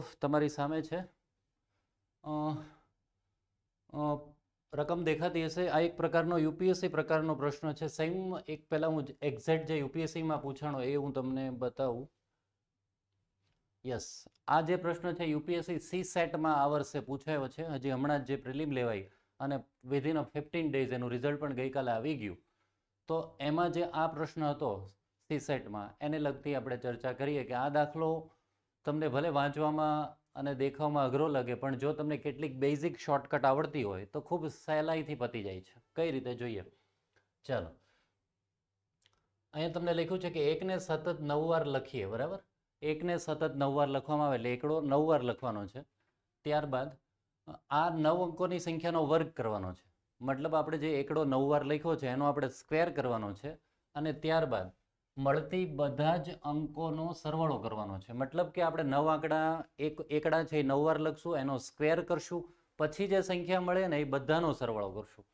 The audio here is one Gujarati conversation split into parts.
ઓફ તમારી સામે છે રકમ દેખાતી હશે આ એક પ્રકારનો યુપીએસસી પ્રકારનો પ્રશ્ન છે સેમ એક પહેલાં હું એક્ઝેક્ટ જે યુપીએસસીમાં પૂછાણો એ હું તમને બતાવું યસ આ જે પ્રશ્ન છે યુપીએસસી સી સેટમાં આ વર્ષે પૂછાયો છે હજી હમણાં જ જે પ્રિલિમ લેવાઈ અને વિધિન અ ફિફ્ટીન ડેઝ એનું રિઝલ્ટ પણ ગઈકાલે આવી ગયું તો એમાં જે આ પ્રશ્ન હતો સી સેટમાં એને લગતી આપણે ચર્ચા કરીએ કે આ દાખલો તમને ભલે વાંચવામાં અને દેખાવમાં અઘરો લાગે પણ જો તમને કેટલીક બેઝિક શોર્ટકટ આવડતી હોય તો ખૂબ સહેલાઈથી પતી જાય છે કઈ રીતે જોઈએ ચાલો અહીંયા તમને લખ્યું છે કે એકને સતત નવ વાર લખીએ બરાબર એકને સતત નવ વાર લખવામાં આવે એટલે એકડો નવ વાર લખવાનો છે ત્યારબાદ આ નવ અંકોની સંખ્યાનો વર્ગ કરવાનો છે મતલબ આપણે જે એકડો નવ વાર લખ્યો છે એનો આપણે સ્ક્વેર કરવાનો છે અને ત્યારબાદ મળતી બધા જ અંકોનો સરવાળો કરવાનો છે મતલબ કે આપણે નવ આંકડા એક એકડા છે એ નવ વાર લખશું એનો સ્ક્વેર કરશું પછી જે સંખ્યા મળે ને એ બધાનો સરવાળો કરશું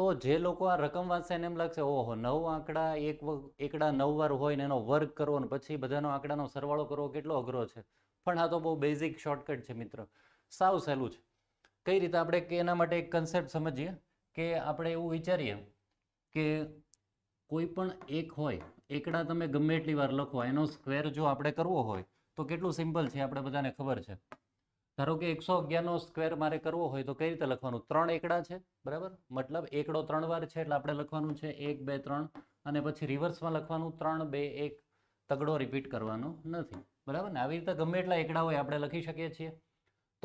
તો જે લોકો આ રકમ વાંચશે એને એમ લાગશે ઓહો નવ આંકડા એક એકડા નવ વાર હોય ને એનો વર્ગ કરવો ને પછી બધાનો આંકડાનો સરવાળો કરવો કેટલો અઘરો છે પણ આ તો બહુ બેઝિક શોર્ટકટ છે મિત્ર સાવ સહેલું છે કઈ રીતે આપણે કે એના માટે એક કન્સેપ્ટ સમજીએ કે આપણે એવું વિચારીએ કે કોઈ પણ એક હોય એકડા તમે ગમે એટલી વાર લખો એનો સ્ક્વેર જો આપણે કરવો હોય તો કેટલું સિમ્પલ છે આપણે બધાને ખબર છે ધારો કે એકસો અગિયારનો સ્કવેર મારે કરવો હોય તો કઈ રીતે લખવાનું ત્રણ એકડા છે બરાબર મતલબ એકડો ત્રણ વાર છે એટલે આપણે લખવાનું છે એક બે ત્રણ અને પછી રિવર્સમાં લખવાનું ત્રણ બે એક તગડો રિપીટ કરવાનો નથી બરાબર ને આવી રીતે ગમે એટલા એકડા હોય આપણે લખી શકીએ છીએ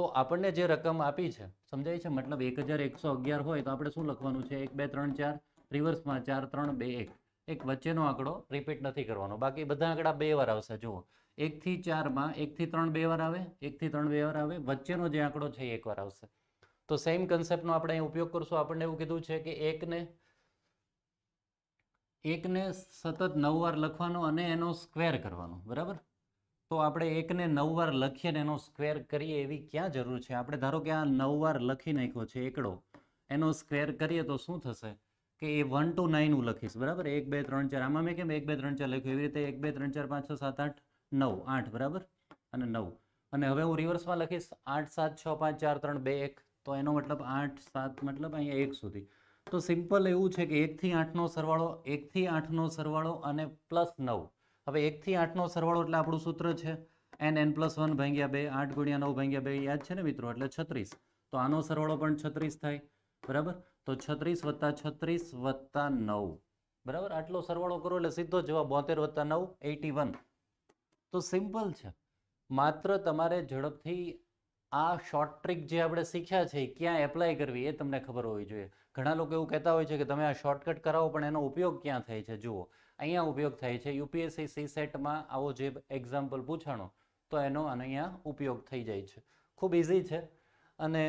તો આપણને જે રકમ આપી છે સમજાય છે મતલબ એક હજાર એકસો અગિયાર હોય તો આપણે શું લખવાનું છે એક બે ત્રણ ચાર રિવર્સમાં ચાર ત્રણ બે એક એક વચ્ચેનો આંકડો રિપીટ નથી કરવાનો બાકી બધા આંકડા બે વાર આવશે જુઓ એકથી ચારમાં એકથી ત્રણ બે વાર આવે એકથી ત્રણ બે વાર આવે વચ્ચેનો જે આંકડો છે એ એક વાર આવશે તો સેમ કન્સેપ્ટનો આપણે અહીં ઉપયોગ કરશું આપણને એવું કીધું છે કે એકને એકને સતત નવ વાર લખવાનો અને એનો સ્ક્વેર કરવાનો બરાબર તો આપણે એકને નવ વાર લખીએ ને એનો સ્ક્વેર કરીએ એવી ક્યાં જરૂર છે આપણે ધારો કે આ નવ વાર લખી નાખ્યો છે એકડો એનો સ્ક્વેર કરીએ તો શું થશે કે એ વન ટુ નાઇન હું લખીશ બરાબર એક બે ત્રણ ચાર આમાં મેં કેમ એક બે ત્રણ ચાર લખ્યું એવી રીતે એક બે ત્રણ ચાર પાંચ છ સાત આઠ નવ આઠ બરાબર અને નવ અને હવે હું રિવર્સમાં લખીશ આઠ સાત છ પાંચ ચાર ત્રણ બે એક તો એનો મતલબ આઠ સાત મતલબ અહીંયા એક સુધી તો સિમ્પલ એવું છે કે એકથી આઠનો સરવાળો એકથી આઠનો સરવાળો અને પ્લસ નવ હવે એકથી આઠનો સરવાળો એટલે આપણું સૂત્ર છે એન એન પ્લસ વન ભાગ્યા બે આઠ ગુણ્યા નવ ભાગ્યા બે યાદ છે ને મિત્રો એટલે છત્રીસ તો આનો સરવાળો પણ છત્રીસ થાય બરાબર તો છત્રીસ વત્તા છત્રીસ વત્તા નવ બરાબર આટલો સરવાળો કરો એટલે સીધો જવાબ બોતેર વત્તા નવ એટી વન તો સિમ્પલ છે માત્ર તમારે ઝડપથી આ શોર્ટ ટ્રીક જે આપણે શીખ્યા છે ક્યાં એપ્લાય કરવી એ તમને ખબર હોવી જોઈએ ઘણા લોકો એવું કહેતા હોય છે કે તમે આ શોર્ટકટ કરાવો પણ એનો ઉપયોગ ક્યાં થાય છે જુઓ અહીંયા ઉપયોગ થાય છે યુપીએસસી સી સેટમાં આવો જે એક્ઝામ્પલ પૂછાણો તો એનો અહીંયા ઉપયોગ થઈ જાય છે ખૂબ ઇઝી છે અને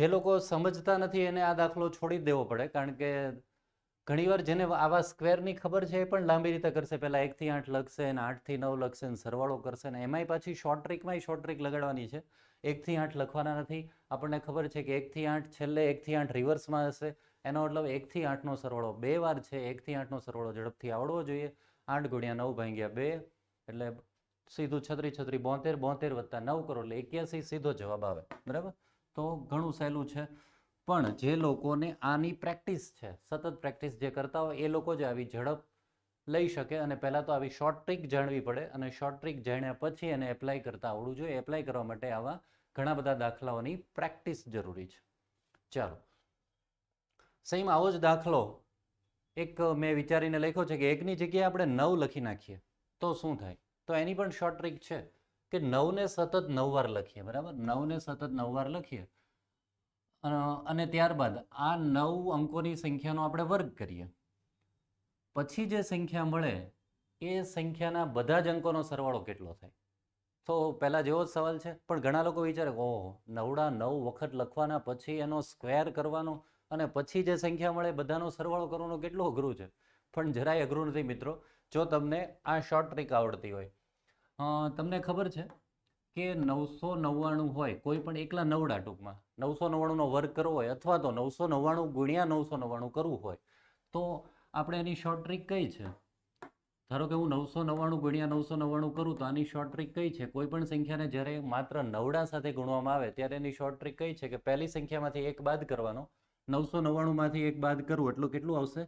જે લોકો સમજતા નથી એને આ દાખલો છોડી દેવો પડે કારણ કે ઘણીવાર જેને આવા સ્ક્વેરની ખબર છે એ પણ લાંબી રીતે કરશે પહેલાં એકથી આઠ લખશે ને આઠથી નવ લખશે ને સરવાળો કરશે ને એમાંય પાછી શોર્ટ ટ્રીકમાંય શોર્ટ ટ્રીક લગાડવાની છે એકથી આઠ લખવાના નથી આપણને ખબર છે કે એકથી આઠ છેલ્લે એકથી આઠ રિવર્સમાં હશે એનો મતલબ એકથી આઠનો સરવાળો બે વાર છે એકથી આઠનો સરવાળો ઝડપથી આવડવો જોઈએ આઠ ગુણ્યા નવ ભાંગ્યા બે એટલે સીધું છત્રી છત્રી બોતેર બોતેર વત્તા નવ કરો એટલે એક્યાસી સીધો જવાબ આવે બરાબર તો ઘણું સહેલું છે પણ જે લોકોને આની પ્રેક્ટિસ છે સતત પ્રેક્ટિસ જે કરતા હોય એ લોકો જ આવી ઝડપ લઈ શકે અને પહેલાં તો આવી શોર્ટ ટ્રીક જાણવી પડે અને શોર્ટ ટ્રીક જાણ્યા પછી એને એપ્લાય કરતા આવડવું જોઈએ એપ્લાય કરવા માટે આવા ઘણા બધા દાખલાઓની પ્રેક્ટિસ જરૂરી છે ચાલો સેમ આવો જ દાખલો એક મેં વિચારીને લખ્યો છે કે એકની જગ્યાએ આપણે નવ લખી નાખીએ તો શું થાય તો એની પણ શોર્ટ ટ્રીક છે કે નવને સતત નવ વાર લખીએ બરાબર નવને સતત નવ વાર લખીએ અને ત્યારબાદ આ નવ અંકોની સંખ્યાનો આપણે વર્ગ કરીએ પછી જે સંખ્યા મળે એ સંખ્યાના બધા જ અંકોનો સરવાળો કેટલો થાય તો પહેલાં જેવો જ સવાલ છે પણ ઘણા લોકો વિચારે ઓહો નવડા નવ વખત લખવાના પછી એનો સ્ક્વેર કરવાનો અને પછી જે સંખ્યા મળે બધાનો સરવાળો કરવાનો કેટલો અઘરું છે પણ જરાય અઘરું નથી મિત્રો જો તમને આ શોર્ટ ટ્રીક આવડતી હોય તમને ખબર છે કે નવસો નવ્વાણું હોય કોઈ પણ એકલા નવડા ટૂંકમાં નવસો નવ્વાણુંનો વર્ક કરવો હોય અથવા તો નવસો નવ્વાણું ગુણ્યા નવસો નવ્વાણું કરવું હોય તો આપણે એની શોર્ટ ટ્રીક કઈ છે ધારો કે હું નવસો નવ્વાણું ગુણ્યા નવસો નવ્વાણું કરું તો આની શોર્ટ ટ્રીક કઈ છે કોઈ પણ સંખ્યાને જ્યારે માત્ર નવડા સાથે ગુણવામાં આવે ત્યારે એની શોર્ટ ટ્રીક કઈ છે કે પહેલી સંખ્યામાંથી એક બાદ કરવાનો નવસો નવ્વાણુંમાંથી એક બાદ કરવું એટલું કેટલું આવશે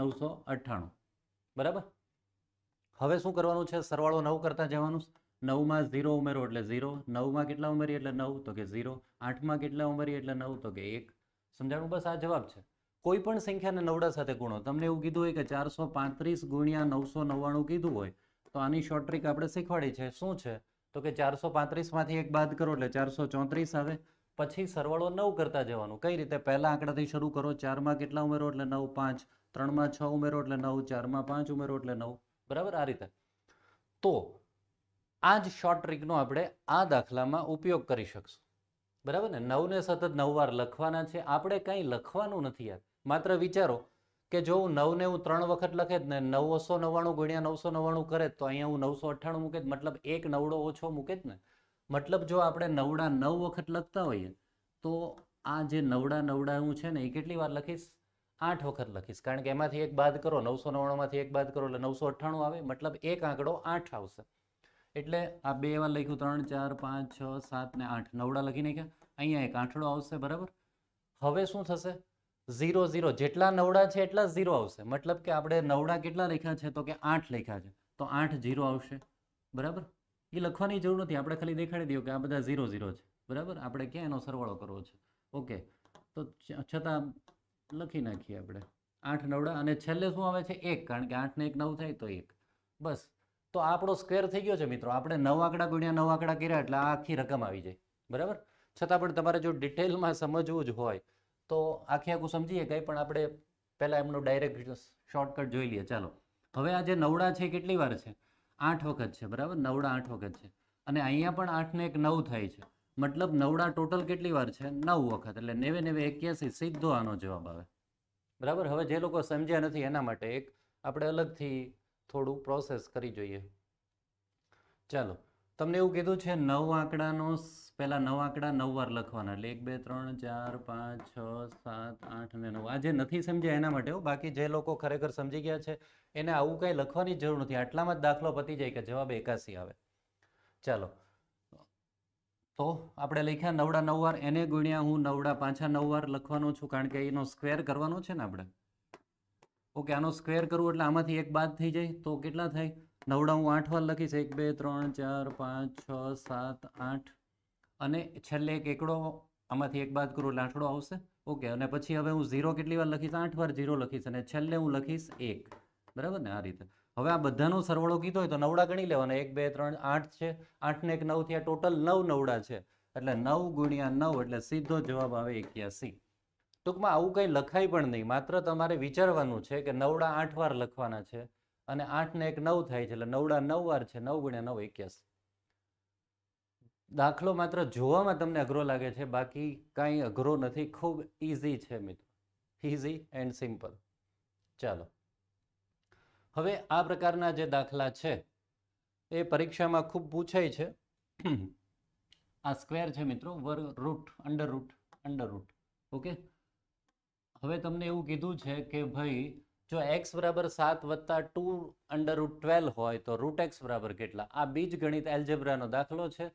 નવસો અઠ્ઠાણું બરાબર હવે શું કરવાનું છે સરવાળો નવ કરતા જવાનું નવમાં ઝીરો ઉમેરો એટલે ઝીરો નવમાં કેટલા ઉમેરીએ એટલે નવ તો કે ઝીરો આઠમાં કેટલા ઉમેરીએ એટલે નવ તો કે એક સમજાણું બસ આ જવાબ છે કોઈ પણ સંખ્યાને નવડા સાથે ગુણો તમને એવું કીધું હોય કે ચારસો પાંત્રીસ ગુણ્યા નવસો નવ્વાણું કીધું હોય તો આની શોર્ટ ટ્રીક આપણે શીખવાડી છે શું છે તો કે ચારસો પાંત્રીસમાંથી એક બાદ કરો એટલે ચારસો ચોત્રીસ આવે પછી સરવાળો નવ કરતા જવાનું કઈ રીતે પહેલા આંકડાથી શરૂ કરો ચારમાં કેટલા ઉમેરો એટલે નવ પાંચ ત્રણમાં છ ઉમેરો એટલે નવ ચારમાં પાંચ ઉમેરો એટલે નવ બરાબર આ રીતે તો આ જ શોર્ટ ટ્રીકનો આપણે આ દાખલામાં ઉપયોગ કરી શકશું બરાબર ને નવને સતત નવ વાર લખવાના છે આપણે કંઈ લખવાનું નથી યાર માત્ર વિચારો કે જો હું નવને હું ત્રણ વખત લખે જ ને નવસો નવ્વાણું ગુણ્યા નવસો નવ્વાણું કરે તો અહીંયા હું નવસો અઠ્ઠાણું મૂકે મતલબ એક નવડો ઓછો મૂકે જ ને મતલબ જો આપણે નવડા નવ વખત લખતા હોઈએ તો આ જે નવડા નવડા હું છે ને એ કેટલી વાર લખીશ આઠ વખત લખીશ કારણ કે એમાંથી એક બાદ કરો નવસો નવ્વાણુંમાંથી એક બાદ કરો એટલે નવસો અઠ્ઠાણું આવે મતલબ એક આંકડો આઠ આવશે એટલે આ બે એવા લખ્યું ત્રણ ચાર પાંચ છ સાત ને આઠ નવડા લખી નાખ્યા અહીંયા એક આઠડો આવશે બરાબર હવે શું થશે ઝીરો ઝીરો જેટલા નવડા છે એટલા ઝીરો આવશે મતલબ કે આપણે નવડા કેટલા લખ્યા છે તો કે આઠ લખ્યા છે તો આઠ ઝીરો આવશે બરાબર એ લખવાની જરૂર નથી આપણે ખાલી દેખાડી દઈએ કે આ બધા ઝીરો ઝીરો છે બરાબર આપણે ક્યાં એનો સરવાળો કરવો છે ઓકે તો છતાં લખી નાખીએ આપણે આઠ નવડા અને છેલ્લે શું આવે છે એક કારણ કે આઠને એક નવ થાય તો એક બસ તો આપણો સ્ક્વેર થઈ ગયો છે મિત્રો આપણે નવ આંકડા ગુણ્યા નવ આંકડા કર્યા એટલે આખી રકમ આવી જાય બરાબર છતાં પણ તમારે જો ડિટેલમાં સમજવું જ હોય તો આખી આખું સમજીએ કંઈ પણ આપણે પહેલાં એમનો ડાયરેક્ટ શોર્ટકટ જોઈ લઈએ ચાલો હવે આ જે નવડા છે કેટલી વાર છે આઠ વખત છે બરાબર નવડા આઠ વખત છે અને અહીંયા પણ આઠને એક નવ થાય છે મતલબ નવડા ટોટલ કેટલી વાર છે નવ વખત એટલે નેવે નેવે એક્યાસી સીધો આનો જવાબ આવે બરાબર હવે જે લોકો સમજ્યા નથી એના માટે એક આપણે અલગથી થોડું પ્રોસેસ કરી જોઈએ ચાલો તમને એવું કીધું છે નવ આંકડાનો પહેલાં નવ આંકડા નવ વાર લખવાના એટલે એક બે ત્રણ ચાર પાંચ છ સાત આઠ અને નવ આ જે નથી સમજ્યા એના માટે બાકી જે લોકો ખરેખર સમજી ગયા છે એને આવું કાંઈ લખવાની જરૂર નથી આટલામાં જ દાખલો પતી જાય કે જવાબ એકાસી આવે ચાલો તો આપણે લખ્યા નવડા નવ વાર એને ગુણ્યા હું નવડા પાછા નવ વાર લખવાનો છું કારણ કે એનો સ્ક્વેર કરવાનો છે ને આપણે ઓકે આનો સ્ક્વેર કરવું એટલે આમાંથી એક બાદ થઈ જાય તો કેટલા થાય નવડા હું આઠ વાર લખીશ એક બે ત્રણ ચાર પાંચ છ સાત આઠ અને છેલ્લે એક એકડો આમાંથી એક બાદ કરું લાંઠડો આવશે ઓકે અને પછી હવે હું ઝીરો કેટલી વાર લખીશ આઠ વાર ઝીરો લખીશ અને છેલ્લે હું લખીશ એક બરાબર ને આ રીતે હવે આ બધાનો સરવાળો કીધો હોય તો નવડા ગણી લેવાના એક બે ત્રણ આઠ છે આઠને એક નવથી આ ટોટલ નવ નવડા છે એટલે નવ ગુણ્યા નવ એટલે સીધો જવાબ આવે એક્યાસી ટૂંકમાં આવું કંઈ લખાય પણ નહીં માત્ર તમારે વિચારવાનું છે કે નવડા આઠ વાર લખવાના છે અને આઠને એક નવ થાય છે એટલે નવડા નવ વાર છે નવ ગુણ્યા નવ એક્યાસી દાખલો માત્ર જોવામાં તમને અઘરો લાગે છે બાકી કાંઈ અઘરો નથી ખૂબ ઇઝી છે મિત્રો ઇઝી એન્ડ સિમ્પલ ચાલો હવે આ પ્રકારના જે દાખલા છે એ પરીક્ષામાં ખૂબ પૂછાય છે આ સ્ક્વેર છે મિત્રો વર્ગ root under root under root okay હવે તમને એવું કીધું છે કે ભાઈ જો એક્સ બરાબર સાત વત્તા ટુ અંડર રૂટ ટ્વેલ્વ હોય તો રૂટ એક્સ બરાબર કેટલા આ બીજ ગણિત એલજેબ્રાનો દાખલો છે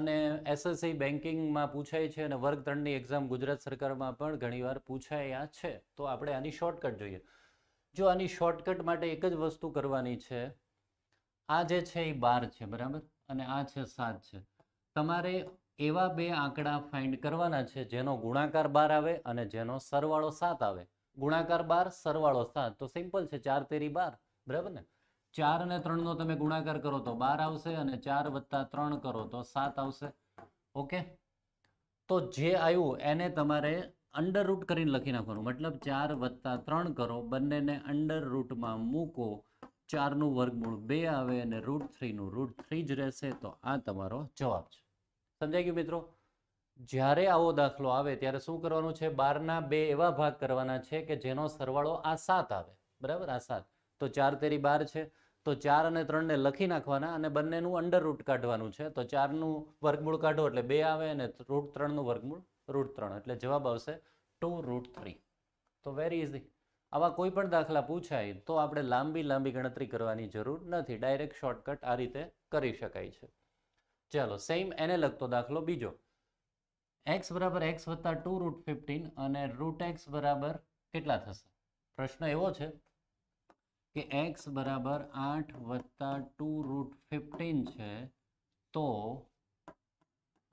અને એસએસસી બેન્કિંગમાં પૂછાય છે અને વર્ગ ત્રણની એક્ઝામ ગુજરાત સરકારમાં પણ ઘણીવાર પૂછાયા છે તો આપણે આની શોર્ટકટ જોઈએ જો આની શોર્ટકટ માટે એક જ વસ્તુ કરવાની છે આ જે છે એ બાર છે બરાબર અને આ છે સાત છે તમારે એવા બે આંકડા ફાઇન્ડ કરવાના છે જેનો ગુણાકાર બાર આવે અને જેનો સરવાળો સાત આવે ગુણાકાર બાર સરવાળો સાત તો સિમ્પલ છે ચાર તેરી બાર બરાબર ને ચાર અને ત્રણનો તમે ગુણાકાર કરો તો બાર આવશે અને ચાર વત્તા ત્રણ કરો તો સાત આવશે ઓકે તો જે આવ્યું એને તમારે અંડર રૂટ કરીને લખી નાખવાનું મતલબ ચાર વત્તા ત્રણ કરો બંનેને અંડર રૂટમાં મૂકો ચારનું વર્ગમૂળ બે આવે અને રૂટ થ્રીનું રૂટ થ્રી જ રહેશે તો આ તમારો જવાબ છે સમજાય ગયું મિત્રો જ્યારે આવો દાખલો આવે ત્યારે શું કરવાનું છે બારના બે એવા ભાગ કરવાના છે કે જેનો સરવાળો આ સાત આવે બરાબર આ સાત તો ચાર તેરી બાર છે તો ચાર અને ત્રણને લખી નાખવાના અને બંનેનું અંડર રૂટ કાઢવાનું છે તો ચારનું વર્ગમૂળ કાઢો એટલે બે આવે અને રૂટ ત્રણનું વર્ગમૂળ રૂટ ત્રણ એટલે જવાબ આવશે ટુ રૂટ થ્રી તો વેરી ઇઝી આવા કોઈ પણ દાખલા પૂછાય તો આપણે લાંબી લાંબી ગણતરી કરવાની જરૂર નથી ડાયરેક્ટ શોર્ટકટ આ રીતે કરી શકાય છે ચાલો સેમ એને લગતો દાખલો બીજો એક્સ બરાબર એક્સ વત્તા ટુ રૂટ ફિફ્ટીન અને રૂટ એક્સ બરાબર કેટલા થશે પ્રશ્ન એવો છે કે એક્સ બરાબર આઠ વત્તા ટુ રૂટ ફિફ્ટીન છે તો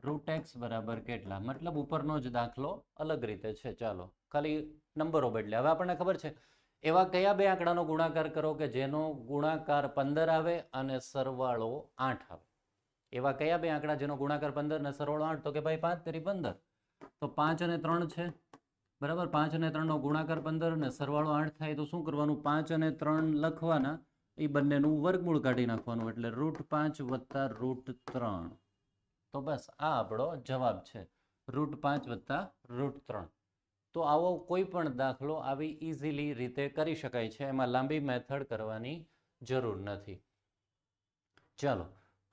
રૂટ એક્સ બરાબર કેટલા મતલબ ઉપરનો જ દાખલો અલગ રીતે છે ચાલો ખાલી નંબરો બદલે હવે આપણને ખબર છે એવા કયા બે આંકડાનો ગુણાકાર કરો કે જેનો ગુણાકાર પંદર આવે અને સરવાળો આઠ આવે એવા કયા બે આંકડા જેનો ગુણાકાર પંદર ને સરવાળો આઠ તો કે ભાઈ પાંચ તેરી પંદર તો પાંચ અને ત્રણ છે બરાબર પાંચ અને ત્રણનો ગુણાકાર પંદર અને સરવાળો આઠ થાય તો શું કરવાનું પાંચ અને ત્રણ લખવાના એ બંનેનું વર્ગમૂળ કાઢી નાખવાનું એટલે રૂટ પાંચ વત્તા રૂટ ત્રણ તો બસ આ આપણો જવાબ છે રૂટ પાંચ વત્તા રૂટ ત્રણ તો આવો કોઈ પણ દાખલો આવી ઇઝીલી રીતે કરી શકાય છે એમાં લાંબી મેથડ કરવાની જરૂર નથી ચાલો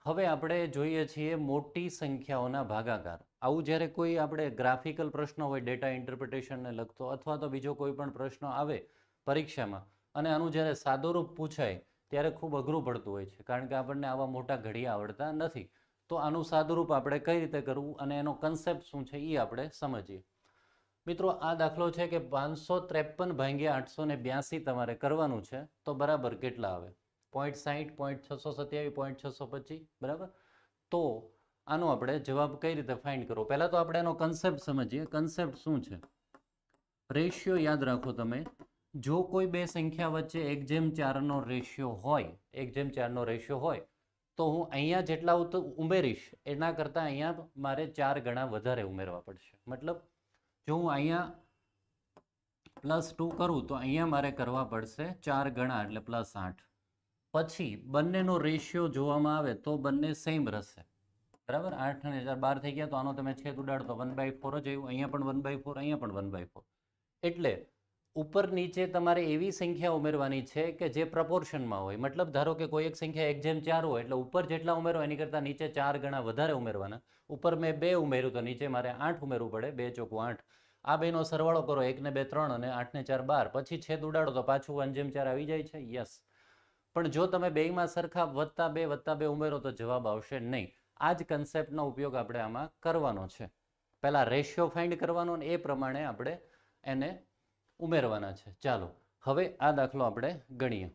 હવે આપણે જોઈએ છીએ મોટી સંખ્યાઓના ભાગાકાર આવું જ્યારે કોઈ આપણે ગ્રાફિકલ પ્રશ્ન હોય ડેટા ઇન્ટરપ્રિટેશનને લગતો અથવા તો બીજો કોઈ પણ પ્રશ્ન આવે પરીક્ષામાં અને આનું જ્યારે સાદુરૂપ પૂછાય ત્યારે ખૂબ અઘરું પડતું હોય છે કારણ કે આપણને આવા મોટા ઘડિયા આવડતા નથી તો આનું સાદુરૂપ આપણે કઈ રીતે કરવું અને એનો કન્સેપ્ટ શું છે એ આપણે સમજીએ મિત્રો આ દાખલો છે કે પાંચસો ત્રેપન ભાંગ્યા આઠસો ને બ્યાસી તમારે કરવાનું છે તો બરાબર કેટલા આવે પોઈન્ટ સાહીઠ પોઈન્ટ છસો સત્યાવીસ પોઈન્ટ છસો પચીસ બરાબર તો આનો આપણે જવાબ કઈ રીતે ફાઇન્ડ કરવો પહેલાં તો આપણે એનો કન્સેપ્ટ સમજીએ કન્સેપ્ટ શું છે રેશિયો યાદ રાખો તમે જો કોઈ બે સંખ્યા વચ્ચે એક જેમ ચારનો રેશિયો હોય એક જેમ ચારનો રેશિયો હોય તો હું અહીંયા જેટલા ઉમેરીશ એના કરતાં અહીંયા મારે ચાર ગણા વધારે ઉમેરવા પડશે મતલબ જો હું અહીંયા પ્લસ ટુ કરું તો અહીંયા મારે કરવા પડશે ચાર ગણા એટલે પ્લસ આઠ પછી બંનેનો રેશિયો જોવામાં આવે તો બંને સેમ રહેશે બરાબર આઠ અને હજાર બાર થઈ ગયા તો આનો તમે છેદ ઉડાડતો વન બાય ફોર જ આવ્યું અહીંયા પણ વન બાય ફોર અહીંયા પણ વન બાય ફોર એટલે ઉપર નીચે તમારે એવી સંખ્યા ઉમેરવાની છે કે જે પ્રપોર્શનમાં હોય મતલબ ધારો કે કોઈ એક સંખ્યા એક જેમ ચાર હોય એટલે ઉપર જેટલા ઉમેરો એની કરતાં નીચે ચાર ગણા વધારે ઉમેરવાના ઉપર મેં બે ઉમેર્યું તો નીચે મારે આઠ ઉમેરવું પડે બે ચોખ્ખું આઠ આ બેનો સરવાળો કરો એકને બે ત્રણ અને આઠને ચાર બાર પછી છેદ ઉડાડો તો પાછું વન જેમ ચાર આવી જાય છે યસ પણ જો તમે બેમાં સરખા વધતા બે વધતા બે ઉમેરો તો જવાબ આવશે નહીં આ જ કન્સેપ્ટનો ઉપયોગ આપણે આમાં કરવાનો છે પહેલાં રેશિયો ફાઇન્ડ કરવાનો અને એ પ્રમાણે આપણે એને ઉમેરવાના છે ચાલો હવે આ દાખલો આપણે ગણીએ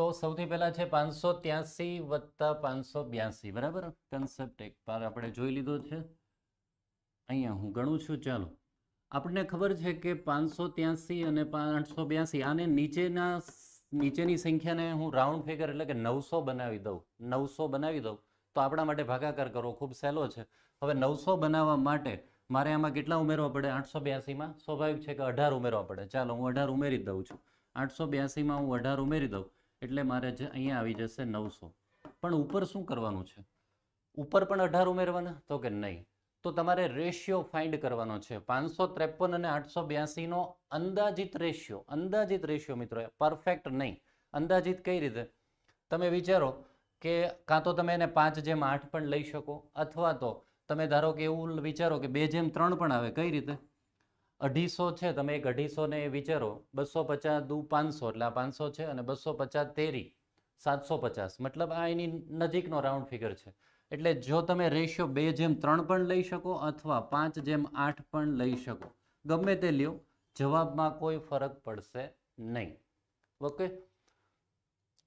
તો સૌથી પહેલાં છે પાંચસો ત્યાસી વત્તા પાંચસો બ્યાસી બરાબર કન્સેપ્ટ એક પાર આપણે જોઈ લીધો છે અહીંયા હું ગણું છું ચાલો આપણને ખબર છે કે પાંચસો ત્યાસી અને પાંચસો બ્યાસી આને નીચેના નીચેની સંખ્યાને હું રાઉન્ડ ફિગર એટલે કે નવસો બનાવી દઉં નવસો બનાવી દઉં તો આપણા માટે ભાગાકાર કરવો ખૂબ સહેલો છે હવે નવસો બનાવવા માટે મારે આમાં કેટલા ઉમેરવા પડે આઠસો બ્યાસીમાં સ્વાભાવિક છે કે અઢાર ઉમેરવા પડે ચાલો હું અઢાર ઉમેરી દઉં છું આઠસો બ્યાસીમાં હું અઢાર ઉમેરી દઉં એટલે મારે જે અહીંયા આવી જશે નવસો પણ ઉપર શું કરવાનું છે ઉપર પણ અઢાર ઉમેરવાના તો કે નહીં તો તમારે રેશિયો ફાઇન્ડ કરવાનો છે પાંચસો ત્રેપન અને આઠસો બ્યાસીનો અંદાજિત રેશિયો અંદાજિત રેશિયો મિત્રો પરફેક્ટ નહીં અંદાજિત કઈ રીતે તમે વિચારો કે કાં તો તમે એને પાંચ જેમ આઠ પણ લઈ શકો અથવા તો તમે ધારો કે એવું વિચારો કે બે જેમ ત્રણ પણ આવે કઈ રીતે અઢીસો છે તમે એક અઢીસોને વિચારો બસો પચાસ દુ પાંચસો એટલે આ પાંચસો છે અને બસો પચાસ તેરી સાતસો પચાસ મતલબ આ એની નજીકનો રાઉન્ડ ફિગર છે એટલે જો તમે રેશિયો બે જેમ ત્રણ પણ લઈ શકો અથવા પાંચ જેમ આઠ પણ લઈ શકો ગમે તે લ્યો જવાબમાં કોઈ ફરક પડશે નહીં ઓકે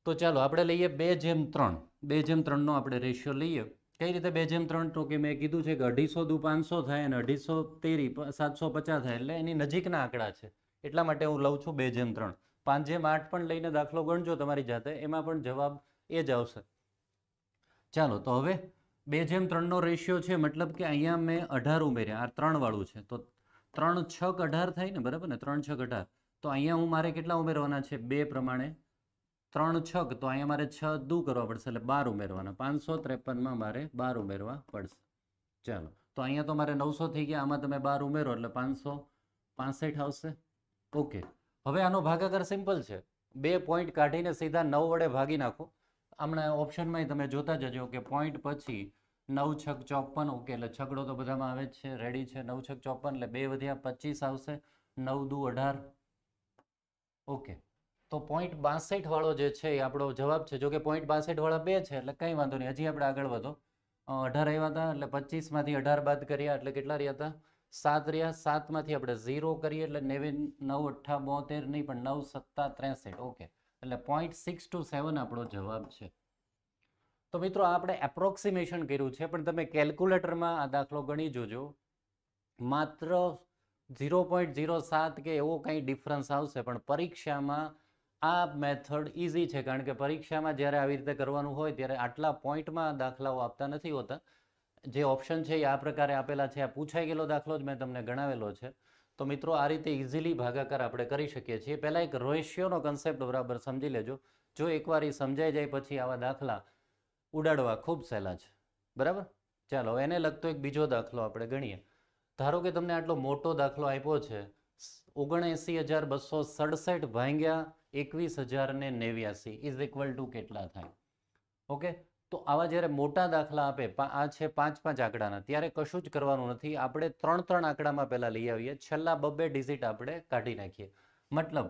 તો ચાલો આપણે લઈએ બે જેમ ત્રણ બે જેમ ત્રણનો આપણે રેશિયો લઈએ કઈ રીતે બે જેમ ત્રણ ટોકી મેં કીધું છે કે અઢીસો દુ પાંચસો થાય અને અઢીસો તેરી સાતસો પચાસ થાય એટલે એની નજીકના આંકડા છે એટલા માટે હું લઉં છું બે જેમ ત્રણ પાંચ જેમ આઠ પણ લઈને દાખલો ગણજો તમારી જાતે એમાં પણ જવાબ એ જ આવશે ચાલો તો હવે બે જેમ ત્રણનો રેશિયો છે મતલબ કે અહીંયા મેં અઢાર ઉમેર્યા આ ત્રણવાળું છે તો ત્રણ છક અઢાર થાય ને બરાબર ને ત્રણ છક અઢાર તો અહીંયા હું મારે કેટલા ઉમેરવાના છે બે પ્રમાણે ત્રણ છક તો અહીંયા મારે છ દુ કરવા પડશે એટલે બાર ઉમેરવાના પાંચસો ત્રેપનમાં મારે બાર ઉમેરવા પડશે ચાલો તો અહીંયા તો મારે નવસો થઈ ગયા આમાં તમે બાર ઉમેરો એટલે પાંચસો પાસઠ આવશે ઓકે હવે આનો ભાગાકાર સિમ્પલ છે બે પોઈન્ટ કાઢીને સીધા નવ વડે ભાગી નાખો હમણાં ઓપ્શનમાં તમે જોતા જજો કે પોઈન્ટ પછી નવ છક ચોપન ઓકે એટલે છગડો તો બધામાં આવે જ છે રેડી છે નવ છક ચોપન એટલે બે વધ્યા પચીસ આવશે નવ દુ અઢાર ઓકે તો પોઈન્ટ બાસઠ વાળો જે છે એ આપણો જવાબ છે જો કે પોઈન્ટ બાસઠ વાળા બે છે એટલે કંઈ વાંધો નહીં હજી આપણે આગળ વધો અઢાર આવ્યા હતા એટલે પચીસમાંથી અઢાર બાદ કર્યા એટલે કેટલા રહ્યા હતા સાત રહ્યા સાતમાંથી આપણે ઝીરો કરીએ એટલે નેવી નવ અઠ્ઠા બોતેર નહીં પણ નવ સત્તા ત્રેસઠ ઓકે એટલે પોઈન્ટ સિક્સ ટુ સેવન આપણો જવાબ છે તો મિત્રો આપણે એપ્રોક્સિમેશન કર્યું છે પણ તમે કેલ્ક્યુલેટરમાં આ દાખલો ગણી જોજો માત્ર ઝીરો પોઈન્ટ ઝીરો સાત કે એવો કંઈ ડિફરન્સ આવશે પણ પરીક્ષામાં આ મેથડ ઇઝી છે કારણ કે પરીક્ષામાં જ્યારે આવી રીતે કરવાનું હોય ત્યારે આટલા પોઈન્ટમાં દાખલાઓ આપતા નથી હોતા જે ઓપ્શન છે એ આ પ્રકારે આપેલા છે આ પૂછાઈ ગયેલો દાખલો જ મેં તમને ગણાવેલો છે તો મિત્રો આ રીતે ઇઝીલી ભાગાકાર આપણે કરી શકીએ છીએ પહેલાં એક રોશિયોનો કન્સેપ્ટ બરાબર સમજી લેજો જો એકવાર એ સમજાઈ જાય પછી આવા દાખલા ઉડાડવા ખૂબ સહેલા છે બરાબર ચાલો એને લગતો એક બીજો દાખલો આપણે ગણીએ ધારો કે તમને આટલો મોટો દાખલો આપ્યો છે ઓગણએંસી હજાર બસો સડસઠ ભાંગ્યા એકવીસ હજારને નેવ્યાસી ઇઝ ઇક્વલ ટુ કેટલા થાય ઓકે તો આવા જ્યારે મોટા દાખલા આપે આ છે પાંચ પાંચ આંકડાના ત્યારે કશું જ કરવાનું નથી આપણે ત્રણ ત્રણ આંકડામાં પહેલાં લઈ આવીએ છેલ્લા બબે ડિઝિટ આપણે કાઢી નાખીએ મતલબ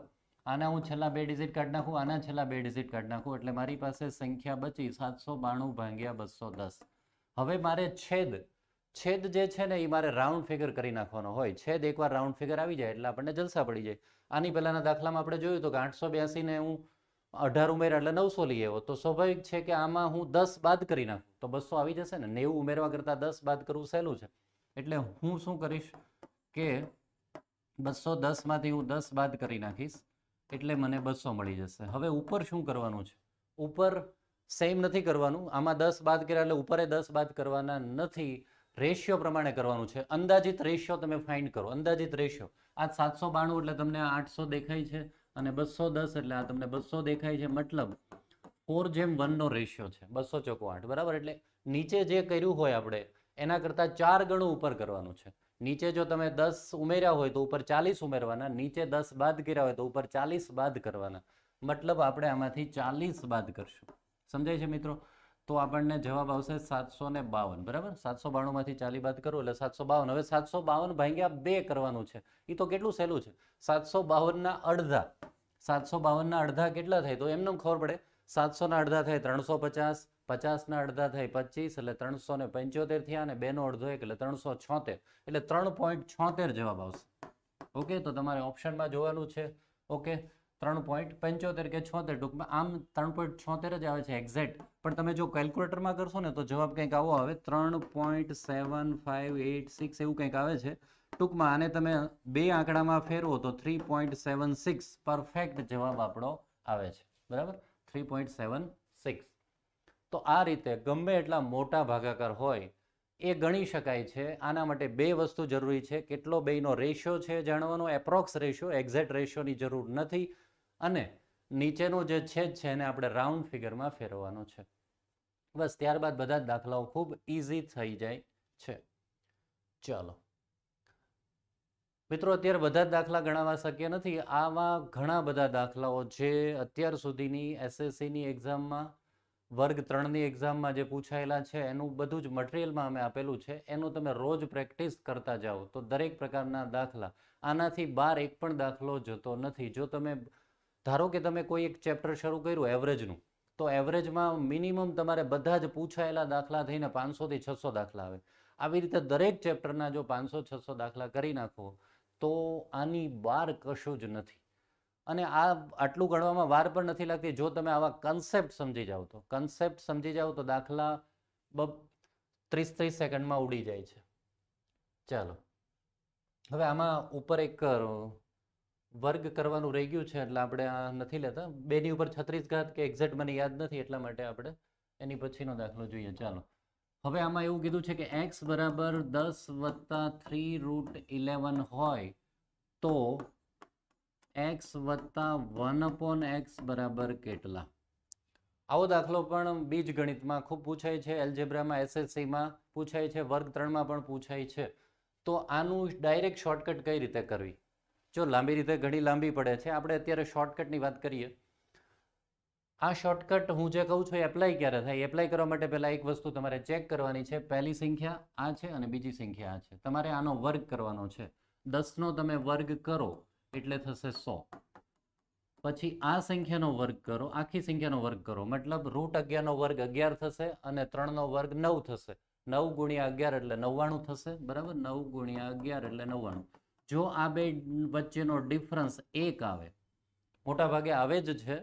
આના હું છેલ્લા બે ડિઝિટ કાઢી નાખું આના છેલ્લા બે ડિઝિટ કાઢી નાખું એટલે મારી પાસે સંખ્યા બચી સાતસો બાણું ભાંગ્યા બસો દસ હવે મારે છેદ છેદ જે છે ને એ મારે રાઉન્ડ ફિગર કરી નાખવાનો હોય છેદ એકવાર રાઉન્ડ ફિગર આવી જાય એટલે આપણને જલસા પડી જાય આની પહેલાંના દાખલામાં આપણે જોયું તો કે આઠસો બ્યાસીને હું અઢાર ઉમેરા એટલે નવસો લઈ આવ્યો તો સ્વાભાવિક છે કે આમાં હું દસ બાદ કરી નાખું તો બસો આવી જશે ને નેવું ઉમેરવા કરતાં દસ બાદ કરવું સહેલું છે એટલે હું શું કરીશ કે બસો દસમાંથી હું દસ બાદ કરી નાખીશ એટલે મને બસો મળી જશે હવે ઉપર શું કરવાનું છે ઉપર સેમ નથી કરવાનું આમાં દસ બાદ કર્યા એટલે ઉપરે દસ બાદ કરવાના નથી રેશિયો પ્રમાણે કરવાનું છે અંદાજિત રેશિયો તમે ફાઇન્ડ કરો અંદાજિત રેશિયો આ સાતસો બાણું એટલે તમને આઠસો દેખાય છે અને બસો દસ એટલે આ તમને બસો દેખાય છે મતલબ ફોર જેમ વનનો રેશિયો છે બસો ચોકો આઠ બરાબર એટલે નીચે જે કર્યું હોય આપણે એના કરતાં ચાર ગણું ઉપર કરવાનું છે નીચે જો તમે દસ ઉમેર્યા હોય તો ઉપર ચાલીસ ઉમેરવાના નીચે દસ બાદ કર્યા હોય તો ઉપર ચાલીસ બાદ કરવાના મતલબ આપણે આમાંથી ચાલીસ બાદ કરશું સમજાય છે મિત્રો તો આપણને જવાબ આવશે સાતસો ને બાવન બરાબર સાતસો બાણુંમાંથી ચાલી બાદ કરું એટલે સાતસો બાવન હવે સાતસો બાવન ભાંગ્યા બે કરવાનું છે એ તો કેટલું સહેલું છે સાતસો બાવનના અડધા સાતસો બાવનના અડધા કેટલા થાય તો એમને ખબર પડે સાતસોના અડધા થાય ત્રણસો પચાસ પચાસના અડધા થાય પચીસ એટલે ત્રણસો ને પંચોતેર થયા અને બેનો અડધો એક એટલે ત્રણસો છોતેર એટલે ત્રણ પોઈન્ટ છોતેર જવાબ આવશે ઓકે તો તમારે ઓપ્શનમાં જોવાનું છે ઓકે ત્રણ પોઈન્ટ પંચોતેર કે છોતેર ટૂંકમાં આમ ત્રણ પોઈન્ટ છોતેર જ આવે છે એક્ઝેક્ટ પણ તમે જો કેલ્ક્યુલેટરમાં કરશો ને તો જવાબ કંઈક આવો આવે ત્રણ point seven five eight six એવું કંઈક આવે છે ટૂંકમાં આને તમે બે આંકડામાં ફેરવો તો three point seven six perfect જવાબ આપણો આવે છે બરાબર થ્રી પોઈન્ટ સેવન સિક્સ તો આ રીતે ગમે એટલા મોટા ભાગાકાર હોય એ ગણી શકાય છે આના માટે બે વસ્તુ જરૂરી છે કેટલો બેનો રેશિયો છે જાણવાનો એપ્રોક્સ રેશિયો એક્ઝેક્ટ રેશિયોની જરૂર નથી અને નીચેનો જે છેદ છે એને આપણે રાઉન્ડ ફિગરમાં ફેરવવાનો છે બસ ત્યારબાદ બધા જ દાખલાઓ ખૂબ ઇઝી થઈ જાય છે ચાલો મિત્રો અત્યારે બધા દાખલા ગણાવવા શક્ય નથી આવા ઘણા બધા દાખલાઓ જે અત્યાર સુધીની એસએસસીની એક્ઝામમાં વર્ગ ત્રણની એક્ઝામમાં જે પૂછાયેલા છે એનું બધું જ મટીરિયલમાં અમે આપેલું છે એનું તમે રોજ પ્રેક્ટિસ કરતા જાઓ તો દરેક પ્રકારના દાખલા આનાથી બહાર એક પણ દાખલો જતો નથી જો તમે ધારો કે તમે કોઈ એક ચેપ્ટર શરૂ કર્યું એવરેજનું તો એવરેજમાં મિનિમમ તમારે બધા જ પૂછાયેલા દાખલા થઈને પાંચસોથી છસો દાખલા આવે આવી રીતે દરેક ચેપ્ટરના જો પાંચસો છસો દાખલા કરી નાખો તો આની બહાર કશું જ નથી અને આ આટલું ગણવામાં વાર પણ નથી લાગતી જો તમે આવા કન્સેપ્ટ સમજી જાઓ તો કન્સેપ્ટ સમજી જાઓ તો દાખલા બ ત્રીસ ત્રીસ સેકન્ડમાં ઉડી જાય છે ચાલો હવે આમાં ઉપર એક વર્ગ કરવાનું રહી ગયું છે એટલે આપણે આ નથી લેતા બેની ઉપર છત્રીસ ઘાત કે એક્ઝેક્ટ મને યાદ નથી એટલા માટે આપણે એની પછીનો દાખલો જોઈએ ચાલો હવે આમાં એવું કીધું છે કે એક્સ બરાબર દસ વત્તા થ્રી રૂટ ઇલેવન હોય તો એક્સ વત્તા વન અપોન એક્સ બરાબર કેટલા આવો દાખલો પણ બીજ ગણિતમાં ખૂબ પૂછાય છે એલજેબ્રામાં એસએસસીમાં પૂછાય છે વર્ગ ત્રણમાં પણ પૂછાય છે તો આનું ડાયરેક્ટ શોર્ટકટ કઈ રીતે કરવી જો લાંબી રીતે ઘણી લાંબી પડે છે આપણે અત્યારે શોર્ટકટની વાત કરીએ આ શોર્ટકટ હું જે કહું છું એપ્લાય ક્યારે થાય એપ્લાય કરવા માટે પહેલાં એક વસ્તુ તમારે ચેક કરવાની છે પહેલી સંખ્યા આ છે અને બીજી સંખ્યા આ છે તમારે આનો વર્ગ કરવાનો છે દસનો તમે વર્ગ કરો એટલે થશે સો પછી આ સંખ્યાનો વર્ગ કરો આખી સંખ્યાનો વર્ગ કરો મતલબ રૂટ અગિયારનો વર્ગ અગિયાર થશે અને ત્રણનો વર્ગ નવ થશે નવ ગુણ્યા અગિયાર એટલે નવ્વાણું થશે બરાબર નવ ગુણ્યા અગિયાર એટલે નવ્વાણું જો આ બે વચ્ચેનો ડિફરન્સ એક આવે મોટાભાગે આવે જ છે